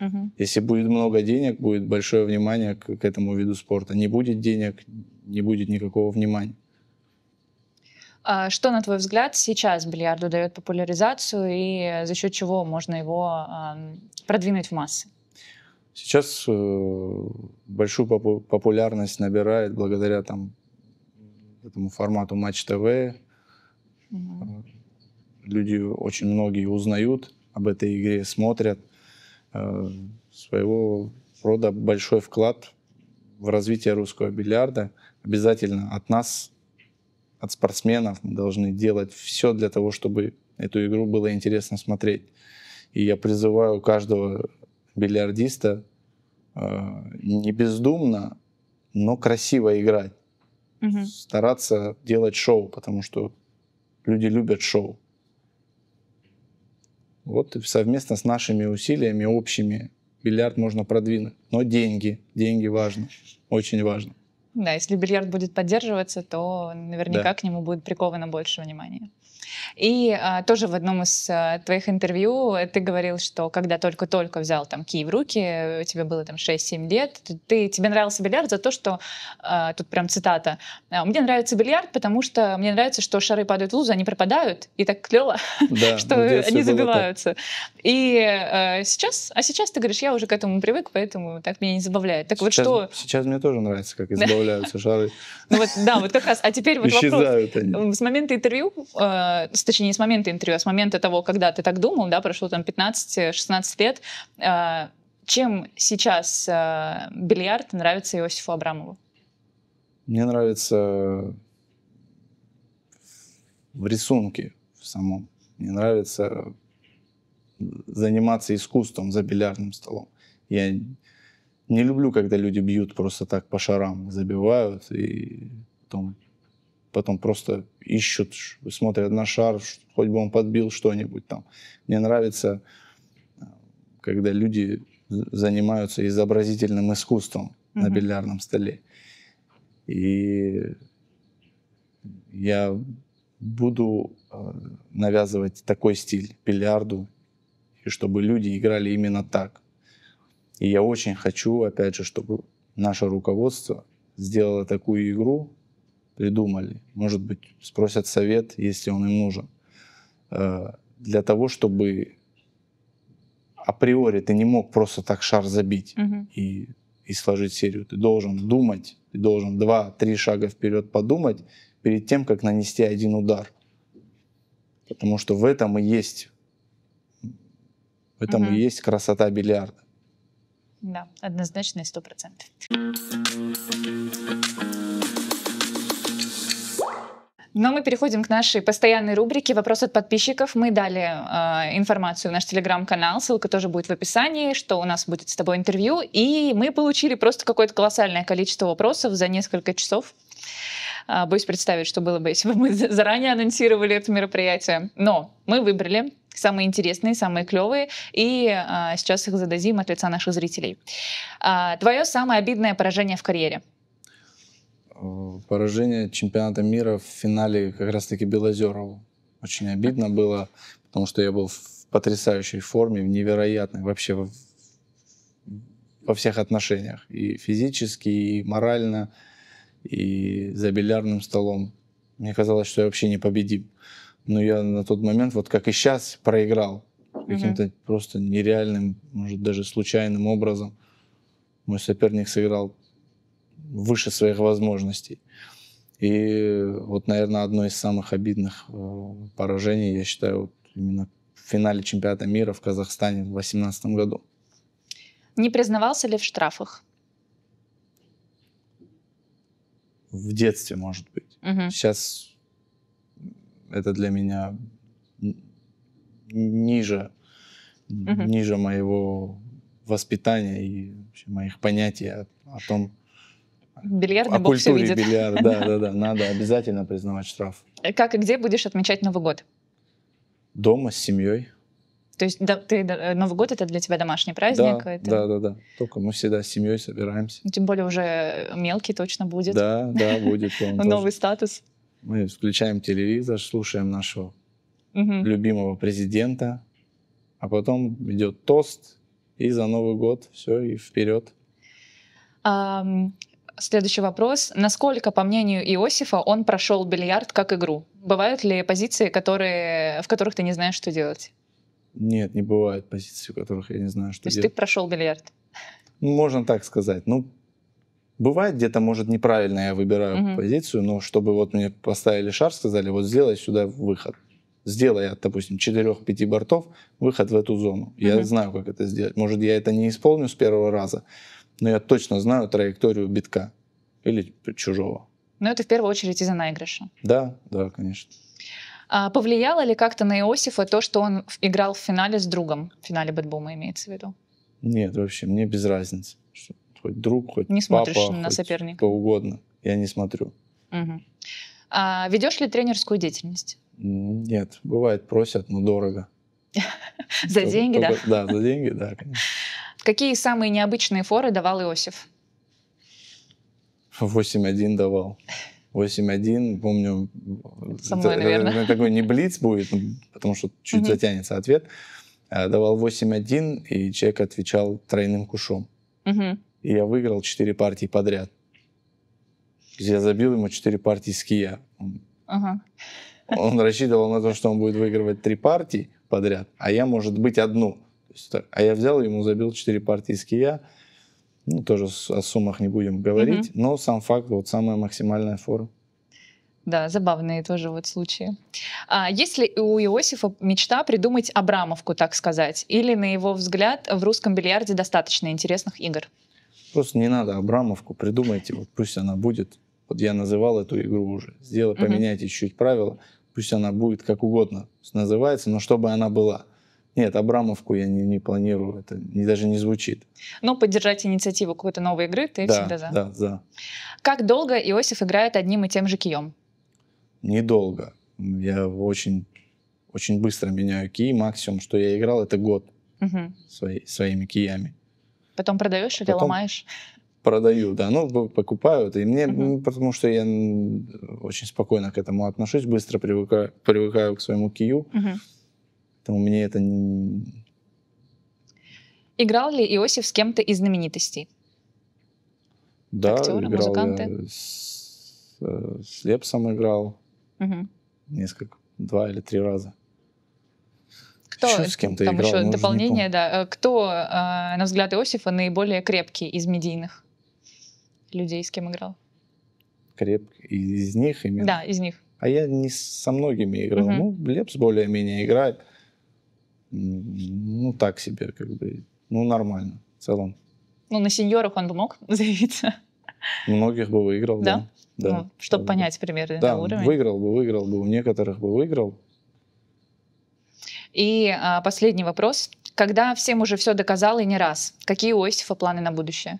[SPEAKER 1] Угу. Если будет много денег, будет большое внимание к, к этому виду спорта. Не будет денег, не будет никакого внимания.
[SPEAKER 2] А что, на твой взгляд, сейчас бильярду дает популяризацию и за счет чего можно его а, продвинуть в массы?
[SPEAKER 1] Сейчас э, большую популярность набирает благодаря там, этому формату Матч ТВ. Угу. Люди очень многие узнают об этой игре, смотрят. Э, своего рода большой вклад в развитие русского бильярда – обязательно от нас, от спортсменов, мы должны делать все для того, чтобы эту игру было интересно смотреть. И я призываю каждого бильярдиста э, не бездумно, но красиво играть. Угу. Стараться делать шоу, потому что люди любят шоу. Вот совместно с нашими усилиями общими бильярд можно продвинуть. Но деньги, деньги важно, очень
[SPEAKER 2] важно. Да, если бильярд будет поддерживаться, то наверняка да. к нему будет приковано больше внимания. И а, тоже в одном из а, твоих интервью ты говорил, что когда только-только взял там Киев в руки, тебе было там 6-7 лет, ты, тебе нравился бильярд за то, что, а, тут прям цитата, «А, «Мне нравится бильярд, потому что мне нравится, что шары падают в лузу, они пропадают, и так клево, [LAUGHS] что они забиваются». И а, сейчас, а сейчас ты говоришь, я уже к этому привык, поэтому так меня не забавляет. Так вот что...
[SPEAKER 1] Сейчас мне тоже нравится, как [LAUGHS] избавляются шары.
[SPEAKER 2] Ну да, вот как раз. А теперь вот вопрос. Исчезают они. С момента интервью а, с точнее, не с момента интервью, а с момента того, когда ты так думал, да, прошло там 15-16 лет, э, чем сейчас э, бильярд нравится Иосифу Абрамову?
[SPEAKER 1] Мне нравится в рисунке в самом. Мне нравится заниматься искусством за бильярдным столом. Я не люблю, когда люди бьют просто так по шарам, забивают и потом потом просто ищут, смотрят на шар, хоть бы он подбил что-нибудь там. Мне нравится, э, когда люди занимаются изобразительным искусством mm-hmm. на бильярдном столе. И я буду э, навязывать такой стиль бильярду, и чтобы люди играли именно так. И я очень хочу, опять же, чтобы наше руководство сделало такую игру, придумали. Может быть, спросят совет, если он им нужен. Э, для того, чтобы априори ты не мог просто так шар забить угу. и, и сложить серию. Ты должен думать, ты должен два-три шага вперед подумать перед тем, как нанести один удар. Потому что в этом и есть, в этом угу. и есть красота бильярда.
[SPEAKER 2] Да, однозначно и сто процентов. Но мы переходим к нашей постоянной рубрике «Вопрос от подписчиков». Мы дали э, информацию в наш телеграм-канал, ссылка тоже будет в описании, что у нас будет с тобой интервью. И мы получили просто какое-то колоссальное количество вопросов за несколько часов. Э, боюсь представить, что было бы, если бы мы заранее анонсировали это мероприятие. Но мы выбрали самые интересные, самые клевые, и э, сейчас их зададим от лица наших зрителей. Э, твое самое обидное поражение в карьере –
[SPEAKER 1] Э, поражение чемпионата мира в финале как раз-таки Белозерову. Очень обидно было, потому что я был в потрясающей форме, в невероятной вообще во, во всех отношениях. И физически, и морально, и за бильярдным столом. Мне казалось, что я вообще не победим. Но я на тот момент, вот как и сейчас, проиграл каким-то mm-hmm. просто нереальным, может, даже случайным образом. Мой соперник сыграл выше своих возможностей. И вот, наверное, одно из самых обидных э, поражений, я считаю, вот именно в финале чемпионата мира в Казахстане в 2018 году.
[SPEAKER 2] Не признавался ли в штрафах?
[SPEAKER 1] В детстве, может быть. Угу. Сейчас это для меня ниже, угу. ниже моего воспитания и моих понятий о, о том,
[SPEAKER 2] Бильярдный о бог все видит. бильярд, да, [LAUGHS] да, да.
[SPEAKER 1] Надо обязательно признавать штраф.
[SPEAKER 2] Как и где будешь отмечать Новый год?
[SPEAKER 1] Дома, с семьей.
[SPEAKER 2] То есть да, ты, э, Новый год это для тебя домашний праздник? Да, да,
[SPEAKER 1] да, да. Только мы всегда с семьей собираемся.
[SPEAKER 2] Ну, тем более уже э, мелкий точно будет. Да, да, будет. [LAUGHS] Новый статус.
[SPEAKER 1] Мы включаем телевизор, слушаем нашего любимого президента, а потом идет тост, и за Новый год все, и вперед.
[SPEAKER 2] Следующий вопрос. Насколько, по мнению Иосифа, он прошел бильярд как игру? Бывают ли позиции, которые, в которых ты не знаешь, что делать?
[SPEAKER 1] Нет, не бывает позиций, в которых я не знаю, что То делать. То есть
[SPEAKER 2] ты прошел бильярд?
[SPEAKER 1] Ну, можно так сказать. Ну, бывает где-то, может, неправильно я выбираю угу. позицию, но чтобы вот мне поставили шар, сказали, вот сделай сюда выход. Сделай от, допустим, 4-5 бортов выход в эту зону. Угу. Я знаю, как это сделать. Может, я это не исполню с первого раза, но я точно знаю траекторию битка или чужого.
[SPEAKER 2] Но ну, это в первую очередь из-за наигрыша.
[SPEAKER 1] Да, да, конечно.
[SPEAKER 2] А повлияло ли как-то на Иосифа то, что он играл в финале с другом, в финале Бэтбума имеется в виду?
[SPEAKER 1] Нет, вообще, мне без разницы. Хоть друг, хоть не папа, на хоть соперника. кто угодно. Я не смотрю.
[SPEAKER 2] Угу. А ведешь ли тренерскую деятельность?
[SPEAKER 1] Нет, бывает просят, но дорого.
[SPEAKER 2] [LAUGHS] За деньги, да?
[SPEAKER 1] Да, за деньги, да, конечно.
[SPEAKER 2] Какие самые необычные форы давал Иосиф?
[SPEAKER 1] 8-1 давал. 8-1, помню, Со это, такой не блиц будет, потому что чуть mm затянется ответ. А, давал 8-1, и человек отвечал тройным кушом. mm И я выиграл 4 партии подряд. Я забил ему 4 партии с кия.
[SPEAKER 3] uh Он
[SPEAKER 1] рассчитывал на то, что он будет выигрывать 3 партии подряд, а я, может быть, одну что так. А я взял ему забил 4 партийские я. Ну, тоже о суммах не будем говорить, угу. но сам факт, вот самая максимальная фора.
[SPEAKER 2] Да, забавные тоже вот случаи. А есть ли у Иосифа мечта придумать Абрамовку, так сказать? Или, на его взгляд, в русском бильярде достаточно интересных игр?
[SPEAKER 1] Просто не надо Абрамовку, придумайте, вот пусть она будет. Вот я называл эту игру уже. Сделай, поменяйте чуть-чуть правила, пусть она будет как угодно называется, но чтобы она была. Нет, Абрамовку я не, не планирую, это не, даже не звучит.
[SPEAKER 2] Но поддержать инициативу какой-то новой игры ты да, всегда за. Да, за. Как долго Иосиф играет одним и тем же кием?
[SPEAKER 1] Недолго. Я очень, очень быстро меняю кии. Максимум, что я играл, это год угу. свои, своими киями.
[SPEAKER 2] Потом продаешь или Потом ломаешь?
[SPEAKER 1] Продаю, да. Ну, покупают. И мне, угу. потому что я очень спокойно к этому отношусь, быстро привыкаю, привыкаю к своему кию. Угу Поэтому мне это не...
[SPEAKER 2] Играл ли Иосиф с кем-то из знаменитостей?
[SPEAKER 1] Да, Актеры, играл музыканты? Я с, э, с Лепсом играл угу. несколько, два или три раза. Кто, еще с кем-то там играл, еще дополнение,
[SPEAKER 2] да. Э, кто, э, на взгляд Иосифа, наиболее крепкий из медийных людей, с кем играл?
[SPEAKER 1] Крепкий из них именно? Да, из них. А я не со многими играл. Угу. Ну, Лепс более-менее играет ну, так себе, как бы, ну, нормально в целом.
[SPEAKER 2] Ну, на сеньорах он бы мог [LAUGHS] заявиться?
[SPEAKER 1] Многих бы выиграл, да.
[SPEAKER 2] да. Ну, чтобы да. понять примерно да, уровень.
[SPEAKER 1] выиграл бы, выиграл бы, у некоторых бы выиграл.
[SPEAKER 2] И а, последний вопрос. Когда всем уже все доказал и не раз, какие у Осифа планы на будущее?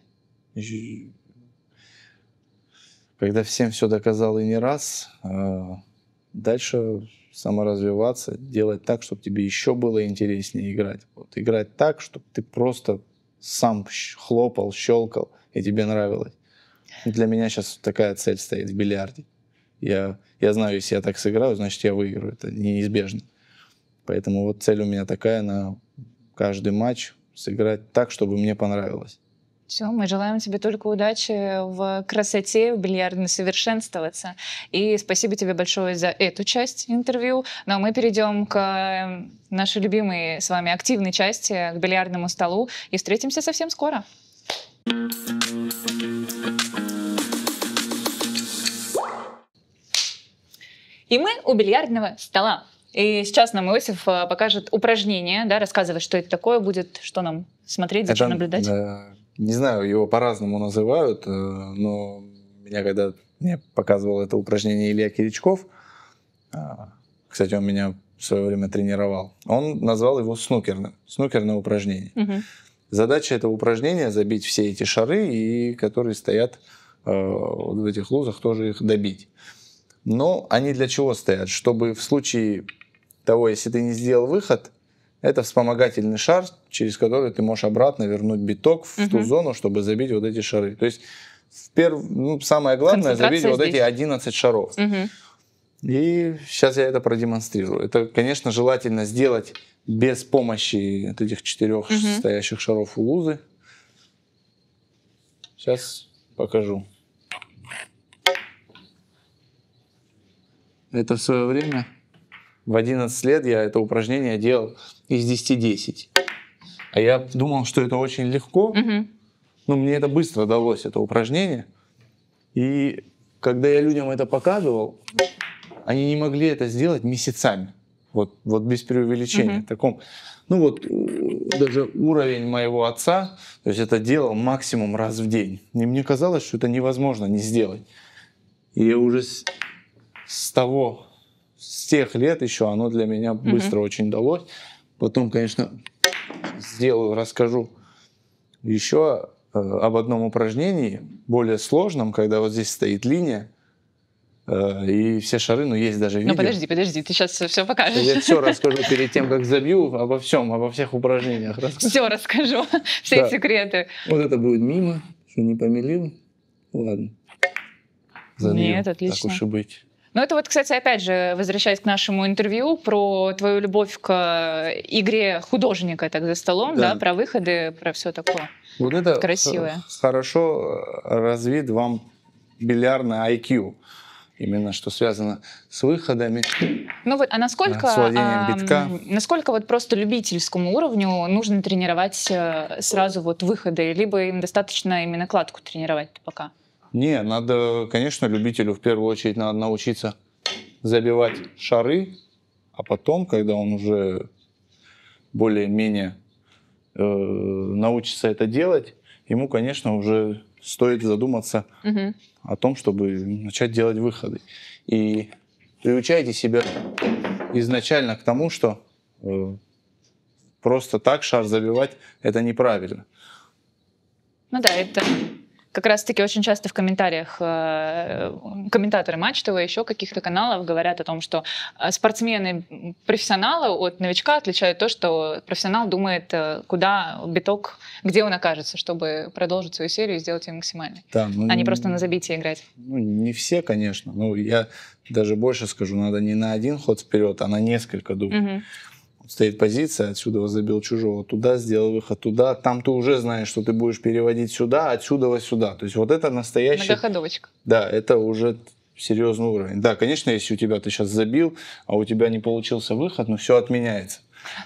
[SPEAKER 1] Когда всем все доказал и не раз, а, дальше саморазвиваться, делать так, чтобы тебе еще было интереснее играть. Вот, играть так, чтобы ты просто сам хлопал, щелкал, и тебе нравилось. для меня сейчас такая цель стоит в бильярде. Я, я знаю, если я так сыграю, значит, я выиграю. Это неизбежно. Поэтому вот цель у меня такая на каждый матч сыграть так, чтобы мне понравилось.
[SPEAKER 2] Все, мы желаем тебе только удачи в красоте, в бильярдной совершенствоваться. И спасибо тебе большое за эту часть интервью. Но ну, а мы перейдем к эм, нашей любимой с вами активной части, к бильярдному столу. И встретимся совсем скоро. И мы у бильярдного стола. И сейчас нам Иосиф э, покажет упражнение, да, рассказывает, что это такое будет, что нам смотреть, зачем это, наблюдать. Да,
[SPEAKER 1] э, не знаю, его по-разному называют, э, но меня когда мне показывал это упражнение Илья Киричков, э, кстати, он меня в свое время тренировал, он назвал его снукерным, снукерное упражнение. Угу. Задача этого упражнения забить все эти шары, и которые стоят э, вот в этих лузах, тоже их добить. Но они для чего стоят? Чтобы в случае того, если ты не сделал выход, это вспомогательный шар, через который ты можешь обратно вернуть биток в угу. ту зону, чтобы забить вот эти шары. То есть в перв... ну, самое главное забить здесь. вот эти 11 шаров. Угу. И сейчас я это продемонстрирую. Это, конечно, желательно сделать без помощи от этих четырех угу. стоящих шаров у лузы. Сейчас покажу. Это в свое время в 11 лет я это упражнение делал из 10-10. А я думал, что это очень легко. Угу. Но мне это быстро далось, это упражнение. И когда я людям это показывал, они не могли это сделать месяцами. Вот, вот без преувеличения. Угу. Таком, ну вот даже уровень моего отца, то есть это делал максимум раз в день. И мне казалось, что это невозможно не сделать. И я уже с, с того с тех лет еще оно для меня быстро mm-hmm. очень далось. Потом, конечно, сделаю, расскажу еще э, об одном упражнении, более сложном, когда вот здесь стоит линия, э, и все шары, ну, есть даже ну, видео. Ну, подожди,
[SPEAKER 2] подожди, ты сейчас все покажешь. Я все [LAUGHS] расскажу
[SPEAKER 1] перед тем, как забью, обо всем, обо всех упражнениях. Расскажу.
[SPEAKER 2] [LAUGHS] Все расскажу, все секреты.
[SPEAKER 1] Вот это будет мимо, что не помилил. Ладно.
[SPEAKER 2] Нет, отлично. Так уж и быть. Но ну, это вот, кстати, опять же, возвращаясь к нашему интервью про твою любовь к э, игре художника так за столом, да, да про выходы, про все такое.
[SPEAKER 1] Вот это красивое. Хорошо э, развит вам бильярдный IQ именно что связано с выходами.
[SPEAKER 2] Ну вот, а насколько, а, насколько вот просто любительскому уровню нужно тренировать э, сразу вот выходы, либо им достаточно именно кладку тренировать пока?
[SPEAKER 1] Не, надо, конечно, любителю в первую очередь надо научиться забивать шары, а потом, когда он уже более-менее э, научится это делать, ему, конечно, уже стоит задуматься угу. о том, чтобы начать делать выходы. И приучайте себя изначально к тому, что э, просто так шар забивать это неправильно.
[SPEAKER 2] Ну да, это как раз-таки очень часто в комментариях э, комментаторы Мачтова и еще каких-то каналов говорят о том, что э, спортсмены профессионала от новичка отличают то, что профессионал думает, э, куда биток, где он окажется, чтобы продолжить свою серию и сделать ее максимальной, да, ну, а не просто на забитие играть.
[SPEAKER 1] Ну, не все, конечно. Ну, я даже больше скажу, надо не на один ход вперед, а на несколько думать. Угу стоит позиция, отсюда забил чужого туда, сделал выход туда, там ты уже знаешь, что ты будешь переводить сюда, отсюда вот сюда. То есть вот это настоящий...
[SPEAKER 2] Многоходовочка.
[SPEAKER 1] Да, это уже серьезный уровень. Да, конечно, если у тебя ты сейчас забил, а у тебя не получился выход, но все отменяется.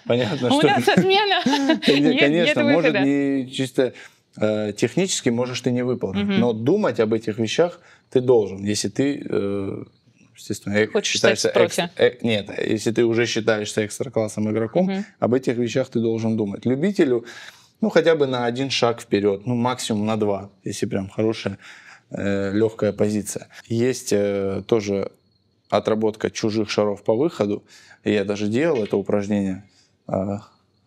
[SPEAKER 1] Понятно, что... У нас [LAUGHS]
[SPEAKER 2] отмена. [LAUGHS] Конечно, может
[SPEAKER 1] не чисто э, технически можешь ты не выполнить, но думать об этих вещах ты должен, если ты э, естественно, э, Хочешь считаешься стать экс, э- Нет, если ты уже считаешься экстра-классом игроком, угу. об этих вещах ты должен думать. Любителю, ну, хотя бы на один шаг вперед, ну, максимум на два, если прям хорошая э, легкая позиция. Есть э, тоже отработка чужих шаров по выходу. Я даже делал это упражнение. Э,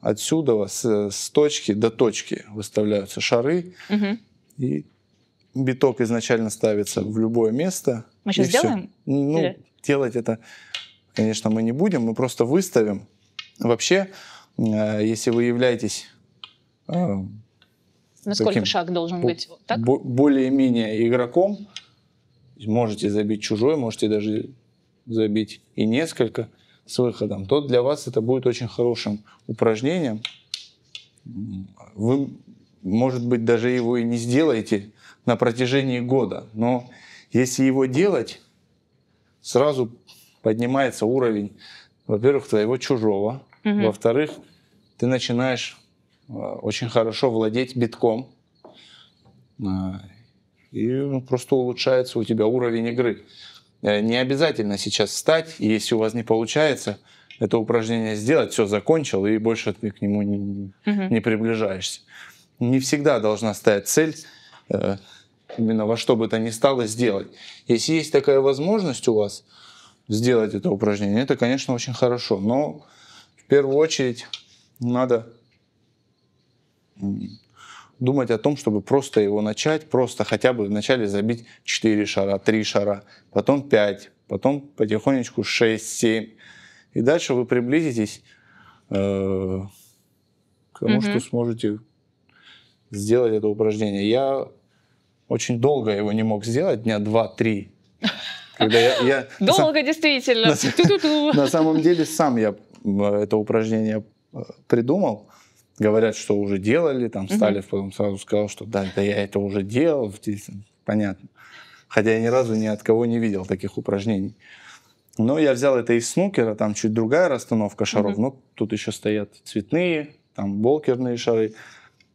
[SPEAKER 1] отсюда с, с точки до точки выставляются шары. Угу. И биток изначально ставится в любое место, мы сейчас сделаем? Все. Ну, ну, Или? делать это, конечно, мы не будем, мы просто выставим. Вообще, э, если вы являетесь... Э,
[SPEAKER 2] Насколько таким, шаг должен быть?
[SPEAKER 1] Так? Более-менее игроком. Можете забить чужой, можете даже забить и несколько с выходом, то для вас это будет очень хорошим упражнением. Вы, может быть, даже его и не сделаете на протяжении года, но если его делать, сразу поднимается уровень, во-первых, твоего чужого, угу. во-вторых, ты начинаешь э, очень хорошо владеть битком, э, и ну, просто улучшается у тебя уровень игры. Э, не обязательно сейчас встать, и если у вас не получается это упражнение сделать, все закончил, и больше ты к нему не, угу. не приближаешься. Не всегда должна стоять цель именно во что бы то ни стало сделать. Если есть такая возможность у вас сделать это упражнение, это, конечно, очень хорошо. Но в первую очередь надо думать о том, чтобы просто его начать, просто хотя бы вначале забить 4 шара, 3 шара, потом 5, потом потихонечку 6, 7. И дальше вы приблизитесь э, к тому, угу. что сможете сделать это упражнение. Я очень долго его не мог сделать, дня два-три. Когда я, я [LAUGHS] долго,
[SPEAKER 2] сам, действительно. На, [LAUGHS] на
[SPEAKER 1] самом деле сам я это упражнение э, придумал. Говорят, что уже делали, там стали, угу. потом сразу сказал, что да, да я это уже делал, понятно. Хотя я ни разу ни от кого не видел таких упражнений. Но я взял это из снукера, там чуть другая расстановка шаров, угу. но тут еще стоят цветные, там болкерные шары.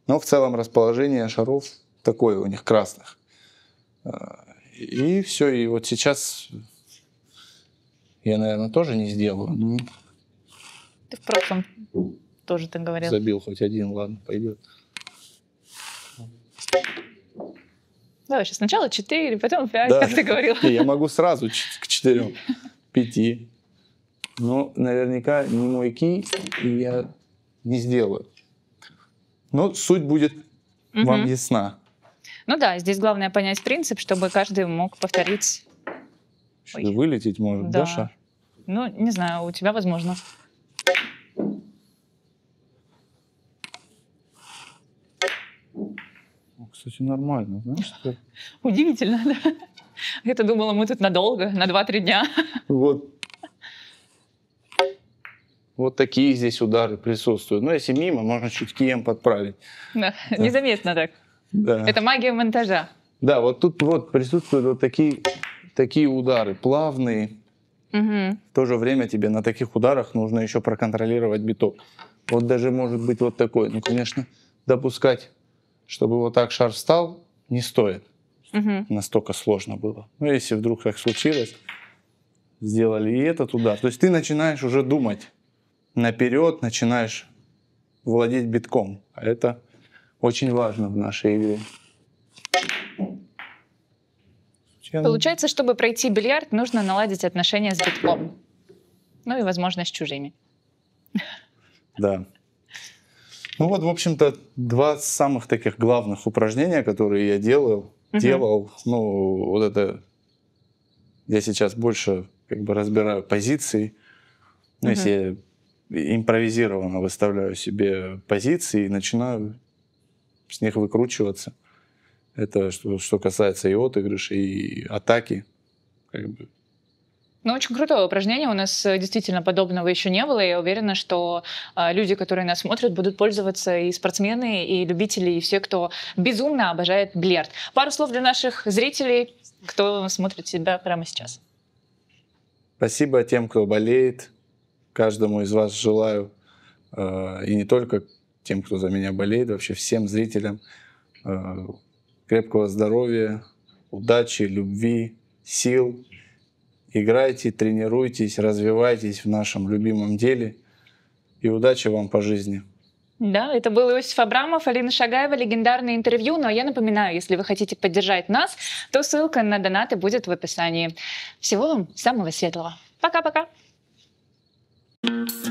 [SPEAKER 1] Но в целом расположение шаров такой у них красных. А, и все, и вот сейчас я, наверное, тоже не сделаю. Но... Ну.
[SPEAKER 2] Ты в прошлом тоже ты говорил. Забил
[SPEAKER 1] хоть один, ладно, пойдет.
[SPEAKER 2] Давай сейчас сначала четыре, потом пять, да. как ты говорил. Я
[SPEAKER 1] могу сразу к четырем, пяти. Но наверняка не мой кий, и я не сделаю. Но суть будет вам ясна.
[SPEAKER 2] Ну да, здесь главное понять принцип, чтобы каждый мог повторить.
[SPEAKER 1] Что вылететь может, да. Даша?
[SPEAKER 2] Ну, не знаю, у тебя возможно.
[SPEAKER 1] Кстати, нормально, знаешь? Что...
[SPEAKER 2] [LAUGHS] Удивительно, да? Я-то думала, мы тут надолго, на 2-3 дня.
[SPEAKER 1] Вот. Вот такие здесь удары присутствуют. Но ну, если мимо, можно чуть кием подправить.
[SPEAKER 2] Да, да. Незаметно так. Да. Это магия монтажа.
[SPEAKER 1] Да, вот тут вот присутствуют вот такие, такие удары, плавные. Угу. В то же время тебе на таких ударах нужно еще проконтролировать биток. Вот даже может быть вот такой. Ну, конечно, допускать, чтобы вот так шар встал, не стоит. Угу. Настолько сложно было. Ну, если вдруг как случилось, сделали и этот удар. То есть ты начинаешь уже думать наперед, начинаешь владеть битком. А это очень важно в нашей игре.
[SPEAKER 2] Получается, чтобы пройти бильярд, нужно наладить отношения с битком. Ну и, возможно, с чужими.
[SPEAKER 1] Да. Ну вот, в общем-то, два самых таких главных упражнения, которые я делал, угу. делал, ну, вот это, я сейчас больше как бы разбираю позиции, ну, угу. если я импровизированно выставляю себе позиции и начинаю с них выкручиваться. Это что, что касается и отыгрыша, и атаки. Как бы
[SPEAKER 2] ну, очень крутое упражнение. У нас э, действительно подобного еще не было. я уверена, что э, люди, которые нас смотрят, будут пользоваться и спортсмены, и любители, и все, кто безумно обожает бильярд. Пару слов для наших зрителей, кто смотрит себя прямо сейчас.
[SPEAKER 1] Спасибо тем, кто болеет. Каждому из вас желаю, э, и не только тем, кто за меня болеет, вообще всем зрителям э, крепкого здоровья, удачи, любви, сил. Играйте, тренируйтесь, развивайтесь в нашем любимом деле. И удачи вам по жизни.
[SPEAKER 2] Да, это был Иосиф Абрамов, Алина Шагаева, легендарное интервью. Но я напоминаю, если вы хотите поддержать нас, то ссылка на донаты будет в описании. Всего вам самого светлого. Пока-пока. thank you